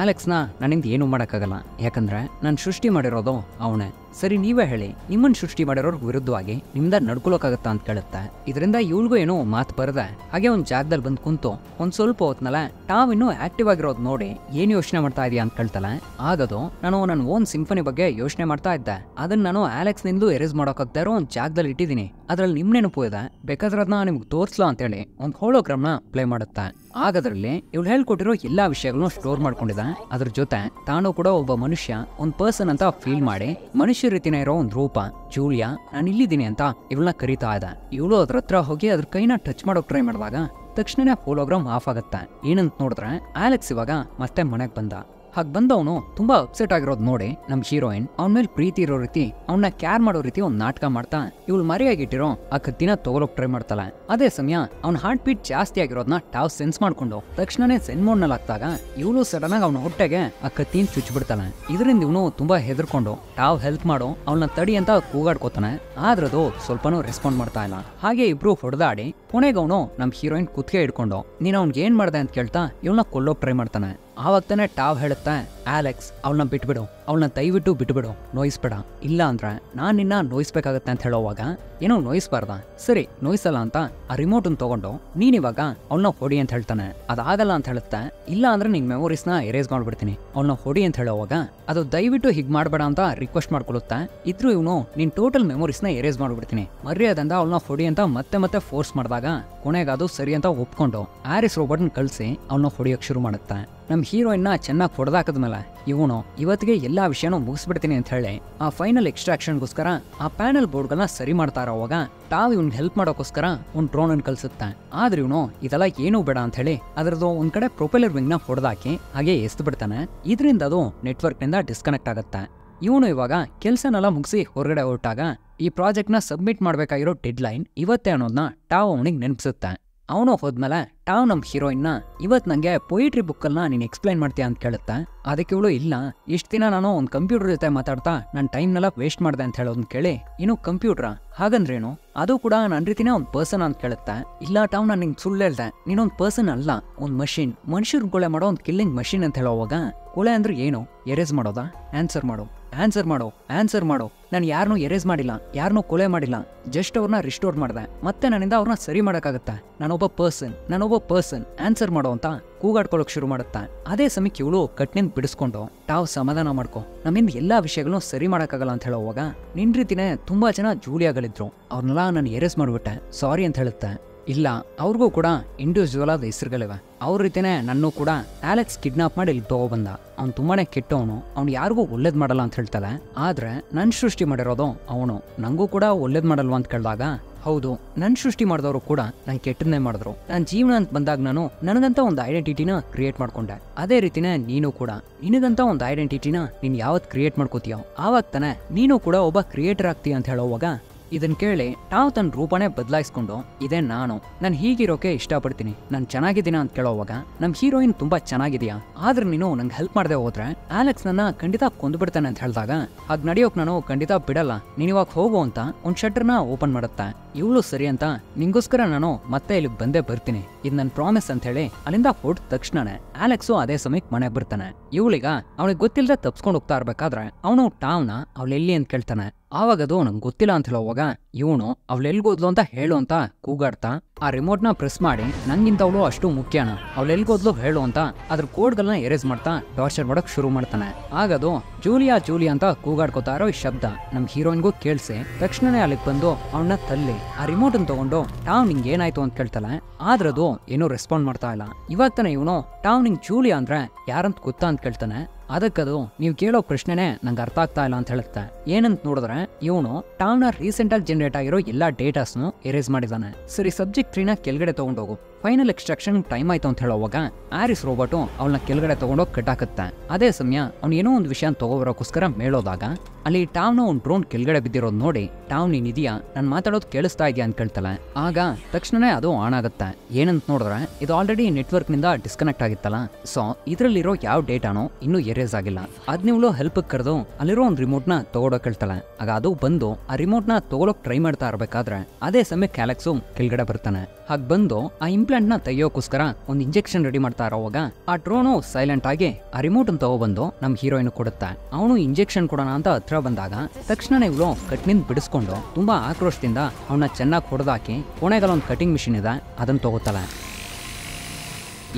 ಆಲೆಕ್ಸ್ನ ನನ್ನಿಂದ ಏನೂ ಮಾಡೋಕ್ಕಾಗಲ್ಲ ಯಾಕಂದ್ರೆ ನಾನು ಸೃಷ್ಟಿ ಮಾಡಿರೋದು ಅವನೇ ಸರಿ ನೀವೇ ಹೇಳಿ ನಿಮ್ಮನ್ನ ಸೃಷ್ಟಿ ಮಾಡಿರೋರ್ಗೆ ವಿರುದ್ಧವಾಗಿ ನಿಮ್ದ ನಡ್ಕೊಳಕಾಗತ್ತಾ ಅಂತ ಕೇಳುತ್ತೆ ಇದರಿಂದ ಇವಳಿಗೂ ಏನೋ ಮಾತು ಬರದ ಹಾಗೆ ಒಂದು ಜಾಗದಲ್ಲಿ ಬಂದು ಕುಂತು ಒಂದ್ ಸ್ವಲ್ಪ ಹೊತ್ನಲ್ಲ ಇನ್ನೂ ಆಕ್ಟಿವ್ ಆಗಿರೋದು ನೋಡಿ ಏನು ಯೋಚನೆ ಮಾಡ್ತಾ ಇದೆಯಾ ಅಂತ ಕೇಳ್ತಲ್ಲ ಆಗದು ನಾನು ನನ್ನ ಓನ್ ಸಿಂಫನಿ ಬಗ್ಗೆ ಯೋಚನೆ ಮಾಡ್ತಾ ಇದ್ದೆ ಅದನ್ನ ನಾನು ಆಲೆಕ್ಸ್ ನಿಂದು ಎರೇಸ್ ಮಾಡೋಕಾಗ್ತಾ ಒಂದ್ ಒಂದು ಜಾಗದಲ್ಲಿ ಇಟ್ಟಿದ್ದೀನಿ ಅದ್ರಲ್ಲಿ ನಿಮ್ ನೆನಪು ಇದೆ ಬೇಕಾದ್ರೆ ಅದನ್ನ ನಿಮ್ಗೆ ತೋರಿಸ್ಲಾ ಅಂತೇಳಿ ಒಂದು ಹೋಳೋಗ್ರಾಮ್ನ ಪ್ಲೇ ಮಾಡುತ್ತೆ ಆಗದ್ರಲ್ಲಿ ಇವ್ಳು ಹೇಳ್ಕೊಟ್ಟಿರೋ ಎಲ್ಲಾ ವಿಷಯಗಳನ್ನು ಸ್ಟೋರ್ ಮಾಡ್ಕೊಂಡಿದೆ ಅದ್ರ ಜೊತೆ ತಾನು ಕೂಡ ಒಬ್ಬ ಮನುಷ್ಯ ಒಂದು ಪರ್ಸನ್ ಅಂತ ಫೀಲ್ ಮಾಡಿ ಮನುಷ್ಯ ಋಷಿ ರೀತಿನ ಇರೋ ಒಂದ್ ರೂಪ ಜೂಲಿಯಾ ನಾನು ಇಲ್ಲಿದ್ದೀನಿ ಅಂತ ಇವಳನ್ನ ಕರೀತಾ ಇದ್ದ ಇವಳು ಅದ್ರ ಹತ್ರ ಹೋಗಿ ಅದ್ರ ಕೈನ ಟಚ್ ಮಾಡೋಕೆ ಟ್ರೈ ಮಾಡಿದಾಗ ತಕ್ಷಣನೇ ಹೋಲೋಗ್ರಾಮ್ ಆಫ್ ಆಗುತ್ತೆ ಏನಂತ ನೋಡಿದ್ರೆ ಆಲೆಕ್ಸ್ ಇವಾಗ ಮತ್ತೆ ಮನೆಗೆ ಬಂದ ಹಾಗೆ ಬಂದವನು ತುಂಬಾ ಅಪ್ಸೆಟ್ ಆಗಿರೋದು ನೋಡಿ ನಮ್ ಹೀರೋಯಿನ್ ಅವನ ಮೇಲೆ ಪ್ರೀತಿ ಇರೋ ರೀತಿ ಅವನ್ನ ಕ್ಯಾರ್ ಮಾಡೋ ರೀತಿ ಒಂದು ನಾಟಕ ಮಾಡ್ತಾ ಇವಳು ಮರೆಯಾಗಿಟ್ಟಿರೋ ಆ ಕತ್ತಿನ ತಗೋಲೋಕ್ ಟ್ರೈ ಮಾಡ್ತಾಳೆ ಅದೇ ಸಮಯ ಅವ್ನ ಹಾರ್ಟ್ ಬೀಟ್ ಜಾಸ್ತಿ ಆಗಿರೋದನ್ನ ಟಾವ್ ಸೆನ್ಸ್ ಮಾಡ್ಕೊಂಡು ತಕ್ಷಣನೇ ಸೆನ್ ಮೋಡ್ ನಲ್ಲಿ ಹಾಕ್ತಾಗ ಇವಳು ಸಡನ್ ಆಗಿ ಅವನ ಹೊಟ್ಟೆಗೆ ಆ ಕತ್ತಿನ ಚುಚ್ಚಿಬಿಡ್ತಾನೆ ಇದರಿಂದ ಇವನು ತುಂಬಾ ಹೆದರ್ಕೊಂಡು ಟಾವ್ ಹೆಲ್ಪ್ ಮಾಡೋ ಅವಳನ್ನ ತಡಿ ಅಂತ ಕೂಗಾಡ್ಕೋತಾನೆ ಆದ್ರದು ಸ್ವಲ್ಪನೂ ರೆಸ್ಪಾಂಡ್ ಮಾಡ್ತಾ ಇಲ್ಲ ಹಾಗೆ ಇಬ್ರು ಹೊಡೆದಾಡಿ ಪುಣೆಗೆ ಅವನು ನಮ್ ಹೀರೋಯಿನ್ ಕುತ್ತಿಗೆ ಹಿಡ್ಕೊಂಡು ನೀನ್ ಅವ್ನ್ಗೆ ಏನ್ ಮಾಡ್ದೆ ಅಂತ ಕೇಳ್ತಾ ಇವಳನ್ನ ಕೊಲ್ಲೋಕ್ ಟ್ರೈ ಮಾಡ್ತಾನೆ ಆವಾಗ ತಾನೇ ಟಾವ್ ಹೇಳುತ್ತೆ ಆಲೆಕ್ಸ್ ಅವನ್ನ ಬಿಟ್ಬಿಡು ಅವಳನ್ನ ದಯವಿಟ್ಟು ಬಿಟ್ಬಿಡು ಬೇಡ ಇಲ್ಲ ಅಂದ್ರೆ ನಾನು ನಿನ್ನ ನೋಯಿಸ್ಬೇಕಾಗತ್ತೆ ಅಂತ ಹೇಳೋವಾಗ ಏನೋ ನೋಯಿಸ್ಬಾರ್ದ ಸರಿ ನೋಯಿಸಲ್ಲ ಅಂತ ಆ ಅನ್ನು ತಗೊಂಡು ನೀನಿವಾಗ ಅವ್ನ ಹೊಡಿ ಅಂತ ಹೇಳ್ತಾನೆ ಅದಾಗಲ್ಲ ಅಂತ ಹೇಳುತ್ತೆ ಇಲ್ಲ ಅಂದ್ರೆ ನಿನ್ನ ಮೆಮೊರೀಸ್ನ ಎರೇಸ್ ಮಾಡ್ಬಿಡ್ತೀನಿ ಅವಳನ್ನ ಹೊಡಿ ಅಂತ ಹೇಳೋವಾಗ ಅದು ದಯವಿಟ್ಟು ಹಿಗ್ ಮಾಡಬೇಡ ಅಂತ ರಿಕ್ವೆಸ್ಟ್ ಮಾಡ್ಕೊಳ್ಳುತ್ತೆ ಇದ್ರು ಇವನು ನಿನ್ ಟೋಟಲ್ ಮೆಮೊರೀಸ್ನ ಎರೇಸ್ ಮಾಡ್ಬಿಡ್ತೀನಿ ಮರ್ಯಾದಂತ ಅವಳನ್ನ ಹೊಡಿ ಅಂತ ಮತ್ತೆ ಮತ್ತೆ ಫೋರ್ಸ್ ಮಾಡಿದಾಗ ಕೊನೆಗೆ ಸರಿ ಅಂತ ಒಪ್ಕೊಂಡು ಆರಿಸ್ ನ ಕಳಿಸಿ ಅವ್ನ ಹೊಡಿಯೋಕೆ ಶುರು ಮಾಡುತ್ತೆ ನಮ್ಮ ಹೀರೋಯಿನ್ನ ಚೆನ್ನಾಗಿ ಹೊಡೆದಾಕದ ಮೇಲೆ ಇವನು ಇವತ್ತಿಗೆ ಎಲ್ಲ ಎಲ್ಲ ವಿಷಯನೂ ಮುಗಿಸ್ಬಿಡ್ತೀನಿ ಅಂತ ಹೇಳಿ ಆ ಫೈನಲ್ ಎಕ್ಸ್ಟ್ರಾಕ್ಷನ್ಗೋಸ್ಕರ ಆ ಪ್ಯಾನಲ್ ಬೋರ್ಡ್ಗಳನ್ನ ಸರಿ ಮಾಡ್ತಾ ಇರೋವಾಗ ತಾವು ಇವ್ನ ಹೆಲ್ಪ್ ಮಾಡೋಕ್ಕೋಸ್ಕರ ಒಂದು ಡ್ರೋನ್ ಅನ್ನು ಆದ್ರೆ ಇವನು ಇದೆಲ್ಲ ಏನೂ ಬೇಡ ಅಂತ ಹೇಳಿ ಅದರದ್ದು ಒಂದ್ ಕಡೆ ಪ್ರೊಪೆಲರ್ ವಿಂಗ್ ಹೊಡೆದಾಕಿ ಹಾಗೆ ಎಸ್ದು ಬಿಡ್ತಾನೆ ಇದರಿಂದ ಅದು ನೆಟ್ವರ್ಕ್ ನಿಂದ ಡಿಸ್ಕನೆಕ್ಟ್ ಆಗುತ್ತೆ ಇವನು ಇವಾಗ ಕೆಲಸನೆಲ್ಲ ಮುಗಿಸಿ ಹೊರಗಡೆ ಹೊರಟಾಗ ಈ ಪ್ರಾಜೆಕ್ಟ್ನ ಸಬ್ಮಿಟ್ ಮಾಡಬೇಕಾಗಿರೋ ಡೆಡ್ ಲೈನ್ ಇವತ್ತೇ ಅನ್ನೋದನ್ನ ಟಾವ್ ಅವನಿಗೆ ನೆನಪಿಸುತ್ತೆ ಅವನು ಹೋದ್ಮೇಲೆ ಟಾವ್ ನಮ್ಮ ಹೀರೋಯಿನ್ನ ಇವತ್ತು ನನಗೆ ಪೊಯಿಟ್ರಿ ಬುಕ್ಕಲ್ನ ನೀನು ಎಕ್ಸ್ಪ್ಲೈನ್ ಮಾಡ್ತೀಯ ಅಂತ ಕೇಳುತ್ತೆ ಅದಕ್ಕೆ ಇವಳು ಇಲ್ಲ ಇಷ್ಟು ದಿನ ನಾನು ಒಂದು ಕಂಪ್ಯೂಟರ್ ಜೊತೆ ಮಾತಾಡ್ತಾ ಟೈಮ್ ಟೈಮ್ನೆಲ್ಲ ವೇಸ್ಟ್ ಮಾಡಿದೆ ಅಂತ ಹೇಳೋದನ್ನ ಕೇಳಿ ಇನ್ನು ಕಂಪ್ಯೂಟ್ರಾ ಹಾಗಂದ್ರೇನು ಅದು ಕೂಡ ನನ್ನ ರೀತಿನೇ ಒಂದು ಪರ್ಸನ್ ಅಂತ ಕೇಳುತ್ತೆ ಇಲ್ಲ ಟಾವ್ ನಾನು ನಿಂಗೆ ಸುಳ್ಳು ಹೇಳ್ದೆ ನೀನೊಂದು ಪರ್ಸನ್ ಅಲ್ಲ ಒಂದು ಮಷಿನ್ ಮನುಷ್ಯರ್ ಕೊಳೆ ಮಾಡೋ ಒಂದು ಕಿಲ್ಲಿಂಗ್ ಮಷಿನ್ ಅಂತ ಹೇಳೋವಾಗ ಕೊಳೆ ಅಂದ್ರೆ ಏನು ಎರೇಸ್ ಮಾಡೋದಾ ಆನ್ಸರ್ ಮಾಡು ಆನ್ಸರ್ ಮಾಡೋ ಆನ್ಸರ್ ಮಾಡೋ ನಾನು ಯಾರನ್ನೂ ಎರೇಸ್ ಮಾಡಿಲ್ಲ ಯಾರನ್ನೂ ಕೊಲೆ ಮಾಡಿಲ್ಲ ಜಸ್ಟ್ ಅವ್ರನ್ನ ರಿಸ್ಟೋರ್ ಮಾಡಿದೆ ಮತ್ತೆ ನನ್ನಿಂದ ಅವ್ರನ್ನ ಸರಿ ಮಾಡೋಕ್ಕಾಗತ್ತೆ ನಾನೊಬ್ಬ ಪರ್ಸನ್ ನಾನೊಬ್ಬ ಪರ್ಸನ್ ಆನ್ಸರ್ ಮಾಡೋ ಅಂತ ಕೂಗಾಡ್ಕೊಳ್ಳೋಕೆ ಶುರು ಮಾಡುತ್ತೆ ಅದೇ ಸಮಯಕ್ಕೆ ಇವಳು ಕಟ್ನಿಂದ ಬಿಡಿಸ್ಕೊಂಡು ತಾವು ಸಮಾಧಾನ ಮಾಡ್ಕೊ ನಮ್ಮಿಂದ ಎಲ್ಲಾ ವಿಷಯಗಳನ್ನು ಸರಿ ಮಾಡೋಕ್ಕಾಗಲ್ಲ ಅಂತ ಹೇಳೋವಾಗ ನಿನ್ ರೀತಿನೇ ತುಂಬಾ ಜನ ಜೂಲಿಯಾಗಳಿದ್ರು ಅವ್ರನ್ನೆಲ್ಲ ನಾನು ಎರೇಸ್ ಮಾಡಿಬಿಟ್ಟೆ ಸಾರಿ ಅಂತ ಹೇಳುತ್ತೆ ಇಲ್ಲ ಅವ್ರಿಗೂ ಕೂಡ ಇಂಡಿವಿಜುವಲ್ ಆದ ಹೆಸರುಗಳಿವೆ ಅವ್ರ ರೀತಿಯೇ ನನ್ನೂ ಕೂಡ ಆಲೆಕ್ಸ್ ಕಿಡ್ನಾಪ್ ಮಾಡಿ ಇಲ್ಲಿ ಬಂದ ಅವ್ನು ತುಂಬಾನೇ ಕೆಟ್ಟವನು ಅವ್ನು ಯಾರಿಗೂ ಒಳ್ಳೇದು ಮಾಡಲ್ಲ ಅಂತ ಹೇಳ್ತಾಳೆ ಆದ್ರೆ ನನ್ನ ಸೃಷ್ಟಿ ಮಾಡಿರೋದು ಅವನು ನಂಗೂ ಕೂಡ ಒಳ್ಳೇದು ಮಾಡಲ್ವ ಅಂತ ಕೇಳಿದಾಗ ಹೌದು ನನ್ನ ಸೃಷ್ಟಿ ಮಾಡಿದವರು ಕೂಡ ನಾನು ಕೆಟ್ಟನ್ನೇ ಮಾಡಿದ್ರು ನನ್ನ ಜೀವನ ಅಂತ ಬಂದಾಗ ನಾನು ನನಗಂತ ಒಂದು ಐಡೆಂಟಿಟಿನ ಕ್ರಿಯೇಟ್ ಮಾಡ್ಕೊಂಡೆ ಅದೇ ರೀತಿನೇ ನೀನು ಕೂಡ ನಿನಗಂತ ಒಂದು ಐಡೆಂಟಿಟಿನ ನೀನು ಯಾವತ್ತು ಕ್ರಿಯೇಟ್ ಮಾಡ್ಕೊತೀಯೋ ಆವಾಗ ತಾನೆ ನೀನು ಕೂಡ ಒಬ್ಬ ಕ್ರಿಯೇಟರ್ ಆಗ್ತೀಯ ಅಂತ ಹೇಳೋವಾಗ ಇದನ್ ಕೇಳಿ ಟಾವ್ ತನ್ನ ರೂಪನೇ ಬದಲಾಯಿಸ್ಕೊಂಡು ಇದೇ ನಾನು ನಾನು ಹೀಗಿರೋಕೆ ಇಷ್ಟಪಡ್ತೀನಿ ನಾನು ಚೆನ್ನಾಗಿದ್ದೀನಿ ಅಂತ ಕೇಳೋವಾಗ ನಮ್ಮ ಹೀರೋಯಿನ್ ತುಂಬಾ ಚೆನ್ನಾಗಿದೆಯಾ ಆದ್ರೆ ನೀನು ನಂಗೆ ಹೆಲ್ಪ್ ಮಾಡದೆ ಹೋದ್ರೆ ಆಲೆಕ್ಸ್ ನನ್ನ ಖಂಡಿತ ಬಿಡ್ತಾನೆ ಅಂತ ಹೇಳಿದಾಗ ಹಾಗೆ ನಡೆಯೋಕೆ ನಾನು ಖಂಡಿತ ಬಿಡಲ್ಲ ನೀನ್ ಇವಾಗ ಹೋಗು ಅಂತ ಒಂದ್ ಶಟರ್ನ ಓಪನ್ ಮಾಡುತ್ತೆ ಇವಳು ಸರಿ ಅಂತ ನಿಂಗೋಸ್ಕರ ನಾನು ಮತ್ತೆ ಇಲ್ಲಿ ಬಂದೇ ಬರ್ತೀನಿ ಇದು ನನ್ನ ಪ್ರಾಮಿಸ್ ಅಂತ ಹೇಳಿ ಅಲ್ಲಿಂದ ಹೊಡ್ ತಕ್ಷಣನೇ ಆಲೆಕ್ಸು ಅದೇ ಸಮಯಕ್ಕೆ ಮನೆಗೆ ಬರ್ತಾನೆ ಇವಳಿಗ ಅವಳಿಗೆ ಗೊತ್ತಿಲ್ಲದೆ ತಪ್ಸ್ಕೊಂಡು ಹೋಗ್ತಾ ಇರ್ಬೇಕಾದ್ರೆ ಅವನು ಟಾವ್ನ ಅವಳೆಲ್ಲಿ ಅಂತ ಕೇಳ್ತಾನೆ ಆವಾಗದು ನಂಗೆ ಗೊತ್ತಿಲ್ಲ ಅಂತ ಹೇಳೋವಾಗ ಇವನು ಅವಳೆಲ್ಲಿಗೋದ್ಲು ಅಂತ ಹೇಳು ಅಂತ ಕೂಗಾಡ್ತಾ ಆ ರಿಮೋಟ್ ನ ಪ್ರೆಸ್ ಮಾಡಿ ನಂಗಿಂತ ಅವಳು ಅಷ್ಟು ಮುಖ್ಯನ ಅವಳೆಲ್ಗೋದ್ಲು ಹೇಳು ಅಂತ ಅದ್ರ ಕೋಡ್ಗಳನ್ನ ಎರೇಸ್ ಮಾಡ್ತಾ ಟಾರ್ಚರ್ ಮಾಡೋಕೆ ಶುರು ಮಾಡ್ತಾನೆ ಆಗದು ಜೂಲಿಯಾ ಜೂಲಿಯಾ ಅಂತ ಕೂಗಾಡ್ಕೋತಾ ಇರೋ ಈ ಶಬ್ದ ನಮ್ ಹೀರೋಯಿನ್ಗೂ ಕೇಳಿಸಿ ತಕ್ಷಣನೇ ಅಲ್ಲಿಗೆ ಬಂದು ಅವನ್ನ ತಲ್ಲಿ ಆ ರಿಮೋಟ್ ತಗೊಂಡು ಟಾವ್ ಏನಾಯ್ತು ಅಂತ ಕೇಳ್ತಾಳೆ ಆದ್ರದು ಏನೂ ರೆಸ್ಪಾಂಡ್ ಮಾಡ್ತಾ ಇಲ್ಲ ಇವಾಗ ತಾನೆ ಇವನು ಟಾವ್ ನಿಂಗ್ ಜೂಲಿಯಾ ಅಂದ್ರೆ ಯಾರಂತ ಗೊತ್ತಾ ಅಂತ ಕೇಳ್ತಾನೆ ಅದಕ್ಕದು ನೀವು ಕೇಳೋ ಪ್ರಶ್ನೆನೇ ನಂಗೆ ಅರ್ಥ ಆಗ್ತಾ ಇಲ್ಲ ಅಂತ ಹೇಳುತ್ತೆ ಏನಂತ ನೋಡಿದ್ರೆ ಇವನು ಟಾವ್ನ ರೀಸೆಂಟ್ ಆಗಿ ಜನರೇಟ್ ಆಗಿರೋ ಎಲ್ಲಾ ಡೇಟಾಸ್ನು ಎರೇಸ್ ಮಾಡಿದಾನೆ ಸರಿ ಸಬ್ಜೆಕ್ಟ್ ಟ್ರೀನ ಕೆಳಗಡೆ ತೊಗೊಂಡೋಗು ಫೈನಲ್ ಎಕ್ಸ್ಟ್ರಕ್ಷನ್ ಟೈಮ್ ಆಯ್ತು ಅಂತ ಹೇಳುವಾಗ ಆರಿಸ್ ರೋಬೋಟು ಅವಳನ್ನ ಕೆಳಗಡೆ ತಗೊಂಡೋಗಿ ಕಟ್ಟಾಕುತ್ತೆ ಅದೇ ಸಮಯ ಅವ್ನು ಏನೋ ಒಂದು ವಿಷಯ ತಗೋಬರೋಕೋಸ್ಕರ ಮೇಳೋದಾಗ ಅಲ್ಲಿ ಟಾವ್ನ ಒಂದು ಡ್ರೋನ್ ಕೆಳಗಡೆ ಬಿದ್ದಿರೋದು ನೋಡಿ ಟಾವ್ ನೀನ್ ನಾನು ಮಾತಾಡೋದು ಕೇಳಿಸ್ತಾ ಇದೆಯಾ ಅಂತ ಕೇಳ್ತಾಳೆ ಆಗ ತಕ್ಷಣನೇ ಅದು ಆನ್ ಆಗುತ್ತೆ ಏನಂತ ನೋಡಿದ್ರೆ ಇದು ಆಲ್ರೆಡಿ ನೆಟ್ವರ್ಕ್ನಿಂದ ಡಿಸ್ಕನೆಕ್ಟ್ ಆಗಿತ್ತಲ್ಲ ಸೊ ಇದರಲ್ಲಿರೋ ಯಾವ ಡೇಟಾನೋ ಇನ್ನೂ ಎರೇಸ್ ಆಗಿಲ್ಲ ನೀವು ಹೆಲ್ಪ್ ಕರೆದು ಅಲ್ಲಿರೋ ಒಂದು ನ ತಗೊಳೋಕೆ ಕೇಳ್ತಾಳೆ ಆಗ ಅದು ಬಂದು ಆ ರಿಮೋಟ್ ನ ತಗೊಳಕ್ ಟ್ರೈ ಮಾಡ್ತಾ ಇರಬೇಕಾದ್ರೆ ಅದೇ ಸಮಯ ಕ್ಯಾಲೆಕ್ಸು ಕೆಳಗಡೆ ಬರ್ತಾನೆ ಹಾಗೆ ಬಂದು ಆ ಇಂಪ್ಲಾಂಟ್ ಸೈಲೆಂಟ್ ನ ತೆಗೆಯೋಕ್ಕೋಸ್ಕರ ಒಂದು ಇಂಜೆಕ್ಷನ್ ರೆಡಿ ಮಾಡ್ತಾ ಇರೋವಾಗ ಆ ಡ್ರೋನು ಸೈಲೆಂಟ್ ಆಗಿ ಆ ರಿಮೋಟ್ ತಗೊಬಂದು ನಮ್ ಹೀರೋಯಿನ್ ಕೊಡುತ್ತೆ ಅವನು ಇಂಜೆಕ್ಷನ್ ಕೊಡೋಣ ಅಂತ ಹತ್ರ ಬಂದಾಗ ತಕ್ಷಣ ಇವ್ಳು ಕಟ್ನಿಂದ ಬಿಡಿಸ್ಕೊಂಡು ತುಂಬಾ ಆಕ್ರೋಶದಿಂದ ಅವನ ಚೆನ್ನಾಗಿ ಹೊಡೆದಾಕಿ ಕೊನೆಗಲ್ಲ ಒಂದು ಕಟಿಂಗ್ ಮಿಷಿನ್ ಇದೆ ಅದನ್ನ ತಗೋತಾಳೆ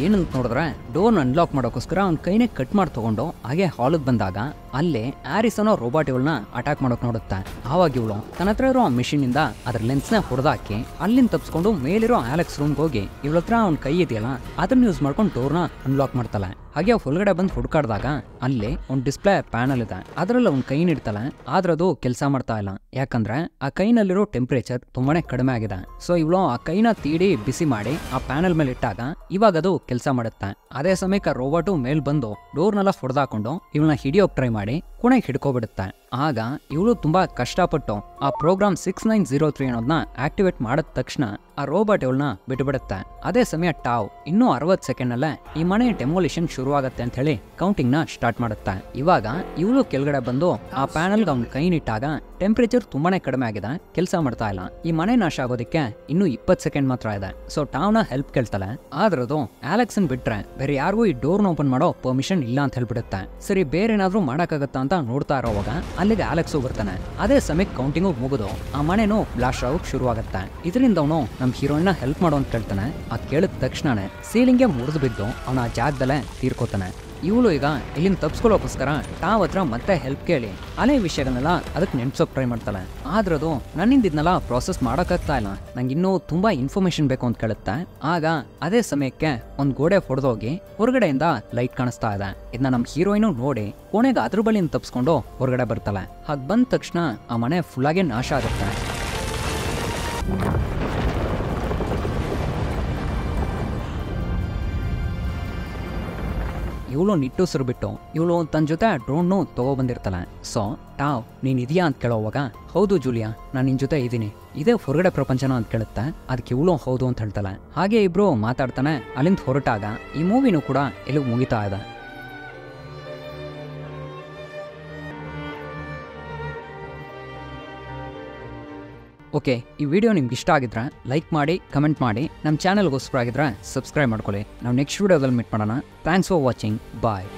ಏನಂತ ನೋಡಿದ್ರೆ ಡೋರ್ನ ಅನ್ಲಾಕ್ ಮಾಡೋಕ್ಕೋಸ್ಕರ ಅವ್ನ ಕೈನೇ ಕಟ್ ಮಾಡಿ ತಗೊಂಡು ಹಾಗೆ ಹಾಲಿಗೆ ಬಂದಾಗ ಅಲ್ಲೇ ಆರಿಸ್ ಅನ್ನೋ ರೋಬಾಟ್ ಇವಳನ್ನ ಅಟ್ಯಾಕ್ ಮಾಡೋಕ್ ನೋಡುತ್ತೆ ಆವಾಗ ಇವಳು ತನ್ನ ಹತ್ರ ಇರೋ ಆ ಇಂದ ಅದ್ರ ನ ಹೊಡೆದಾಕಿ ಅಲ್ಲಿಂದ ತಪ್ಸ್ಕೊಂಡು ಮೇಲಿರೋ ಆಲೆಕ್ಸ್ ರೂಮ್ಗೆ ಹೋಗಿ ಇವಳ ಹತ್ರ ಅವ್ನ ಕೈ ಇದೆಯಲ್ಲ ಅದನ್ನ ಯೂಸ್ ಮಾಡ್ಕೊಂಡು ಡೋರ್ನ ಅನ್ಲಾಕ್ ಮಾಡ್ತಾಳೆ ಹಾಗೆ ಒಳಗಡೆ ಬಂದು ಹುಡ್ಕಾಡ್ದಾಗ ಅಲ್ಲಿ ಒಂದು ಡಿಸ್ಪ್ಲೇ ಪ್ಯಾನಲ್ ಇದೆ ಅದರಲ್ಲಿ ಒಂದ್ ಕೈ ನಿಡ್ತಾಳೆ ಆದ್ರದು ಅದು ಕೆಲಸ ಮಾಡ್ತಾ ಇಲ್ಲ ಯಾಕಂದ್ರೆ ಆ ಕೈನಲ್ಲಿರೋ ಟೆಂಪರೇಚರ್ ತುಂಬಾನೇ ಕಡಿಮೆ ಆಗಿದೆ ಸೊ ಇವಳು ಆ ಕೈನ ತೀಡಿ ಬಿಸಿ ಮಾಡಿ ಆ ಪ್ಯಾನಲ್ ಮೇಲೆ ಇಟ್ಟಾಗ ಇವಾಗ ಅದು ಕೆಲಸ ಮಾಡುತ್ತೆ ಅದೇ ಸಮಯಕ್ಕೆ ರೋಬೋಟು ಮೇಲ್ ಬಂದು ಡೋರ್ನೆಲ್ಲ ಹೊಡೆದಾಕೊಂಡು ಇವಳನ್ನ ಹಿಡಿಯೋಕ್ ಟ್ರೈ ಮಾಡಿ ಕುಣೆ ಹಿಡ್ಕೊಬಿಡುತ್ತೆ ಆಗ ಇವಳು ತುಂಬ ಕಷ್ಟಪಟ್ಟು ಆ program six nine zero three ಅನ್ನೋದನ್ನ ಆಕ್ಟಿವೇಟ್ ಮಾಡಿದ ತಕ್ಷಣ ಆ ರೋಬೋಟ್ ಇವಳನ್ನ ಬಿಟ್ಟುಬಿಡುತ್ತೆ ಅದೇ ಸಮಯ ಟಾವ್ ಇನ್ನೂ ಅರವತ್ತು ಸೆಕೆಂಡ್ನಲ್ಲೇ ಈ ಮನೆ ಡೆಮೊಲಿಷನ್ ಆಗುತ್ತೆ ಅಂತ ಹೇಳಿ ಕೌಂಟಿಂಗ್ ನ ಸ್ಟಾರ್ಟ್ ಮಾಡುತ್ತೆ ಇವಾಗ ಇವಳು ಕೆಳಗಡೆ ಬಂದು ಆ ಪ್ಯಾನಲ್ಗೆ ಅವ್ನ ಕೈ ನಿಟ್ಟಾಗ ಟೆಂಪ್ರೇಚರ್ ತುಂಬಾನೇ ಕಡಿಮೆ ಆಗಿದೆ ಕೆಲಸ ಮಾಡ್ತಾ ಇಲ್ಲ ಈ ಮನೆ ನಾಶ ಆಗೋದಕ್ಕೆ ಇನ್ನೂ ಇಪ್ಪತ್ತು ಸೆಕೆಂಡ್ ಮಾತ್ರ ಇದೆ ಸೊ ಟಾವ್ನ ಹೆಲ್ಪ್ ಕೇಳ್ತಾಳೆ ಆದ್ರದು ಆಲೆಕ್ಸನ್ ಬಿಟ್ರೆ ಬೇರೆ ಯಾರಿಗೂ ಈ ಡೋರ್ನ ಓಪನ್ ಮಾಡೋ ಪರ್ಮಿಷನ್ ಇಲ್ಲ ಅಂತ ಹೇಳ್ಬಿಡುತ್ತೆ ಸರಿ ಬೇರೆ ಏನಾದ್ರೂ ಮಾಡಕ್ಕಾಗತ್ತಾ ಅಂತ ನೋಡ್ತಾ ಇರೋವಾಗ ಅಲ್ಲಿಗೆ ಆಲೆಕ್ಸ್ ಬರ್ತಾನೆ ಅದೇ ಸಮಯಕ್ಕೆ ಕೌಂಟಿಂಗು ಮುಗಿದು ಆ ಮನೆನು ಬ್ಲಾಸ್ಟ್ ಆಗೋಕ್ ಶುರು ಆಗುತ್ತೆ ಇದರಿಂದ ಅವನು ನಮ್ ಹೀರೋಯಿನ್ ಹೆಲ್ಪ್ ಮಾಡೋ ಅಂತ ಕೇಳ್ತಾನೆ ಆ ಕೇಳಿದ ತಕ್ಷಣನೇ ಸೀಲಿಂಗ್ ಮುರಿದು ಬಿದ್ದು ಅವನ ಆ ಜಾಗದಲ್ಲೇ ತೀರ್ಕೋತಾನೆ ಇವಳು ಈಗ ಇಲ್ಲಿಂದ ತಪ್ಸ್ಕೊಳ್ಳೋಕೋಸ್ಕರ ತಾವ್ ಹತ್ರ ಮತ್ತೆ ಹೆಲ್ಪ್ ಕೇಳಿ ಹಳೆ ವಿಷಯಗಳನ್ನೆಲ್ಲ ಅದಕ್ಕೆ ನೆನ್ಸೋಕ್ ಟ್ರೈ ಮಾಡ್ತಾಳೆ ಆದ್ರದು ನನ್ನಿಂದ ಇದನ್ನೆಲ್ಲ ಪ್ರೋಸೆಸ್ ಮಾಡೋಕ್ಕಾಗ್ತಾ ಇಲ್ಲ ನಂಗೆ ಇನ್ನೂ ತುಂಬಾ ಇನ್ಫಾರ್ಮೇಶನ್ ಬೇಕು ಅಂತ ಕೇಳುತ್ತೆ ಆಗ ಅದೇ ಸಮಯಕ್ಕೆ ಒಂದು ಗೋಡೆ ಹೊಡೆದೋಗಿ ಹೊರಗಡೆಯಿಂದ ಲೈಟ್ ಕಾಣಿಸ್ತಾ ಇದೆ ಇದನ್ನ ನಮ್ಮ ಹೀರೋಯಿನು ನೋಡಿ ಕೋಣೆಗೆ ಅದ್ರ ಬಳಿಯಿಂದ ತಪ್ಸ್ಕೊಂಡು ಹೊರಗಡೆ ಬರ್ತಾಳೆ ಹಾಗೆ ಬಂದ ತಕ್ಷಣ ಆ ಮನೆ ಫುಲ್ಲಾಗೆ ನಾಶ ಆಗುತ್ತೆ ಇವಳು ನಿಟ್ಟುಸಿರು ಬಿಟ್ಟು ಇವಳು ತನ್ನ ಜೊತೆ ಡ್ರೋನ್ನು ಬಂದಿರ್ತಲ ಸೊ ಟಾವ್ ನೀನು ಇದೆಯಾ ಅಂತ ಕೇಳೋವಾಗ ಹೌದು ಜೂಲಿಯಾ ನಾನು ನಿನ್ನ ಜೊತೆ ಇದ್ದೀನಿ ಇದೇ ಹೊರಗಡೆ ಪ್ರಪಂಚನ ಅಂತ ಕೇಳುತ್ತೆ ಅದಕ್ಕೆ ಇವಳು ಹೌದು ಅಂತ ಹೇಳ್ತಾಳೆ ಹಾಗೆ ಇಬ್ರು ಮಾತಾಡ್ತಾನೆ ಅಲ್ಲಿಂದ ಹೊರಟಾಗ ಈ ಮೂವಿನೂ ಕೂಡ ಎಲ್ಲಿಗೆ ಮುಗಿತಾ ಇದೆ ಓಕೆ ಈ ವಿಡಿಯೋ ನಿಮ್ಗೆ ಇಷ್ಟ ಆಗಿದ್ರೆ ಲೈಕ್ ಮಾಡಿ ಕಮೆಂಟ್ ಮಾಡಿ ನಮ್ಮ ಚಾನಲ್ಗೋಸ್ಕರ ಆಗಿದ್ರೆ ಸಬ್ಸ್ಕ್ರೈಬ್ ಮಾಡ್ಕೊಳ್ಳಿ ನಾವು ನೆಕ್ಸ್ಟ್ ವಿಡಿಯೋದಲ್ಲಿ ಮೀಟ್ ಮಾಡೋಣ ಥ್ಯಾಂಕ್ಸ್ ಫಾರ್ ವಾಚಿಂಗ್ ಬಾಯ್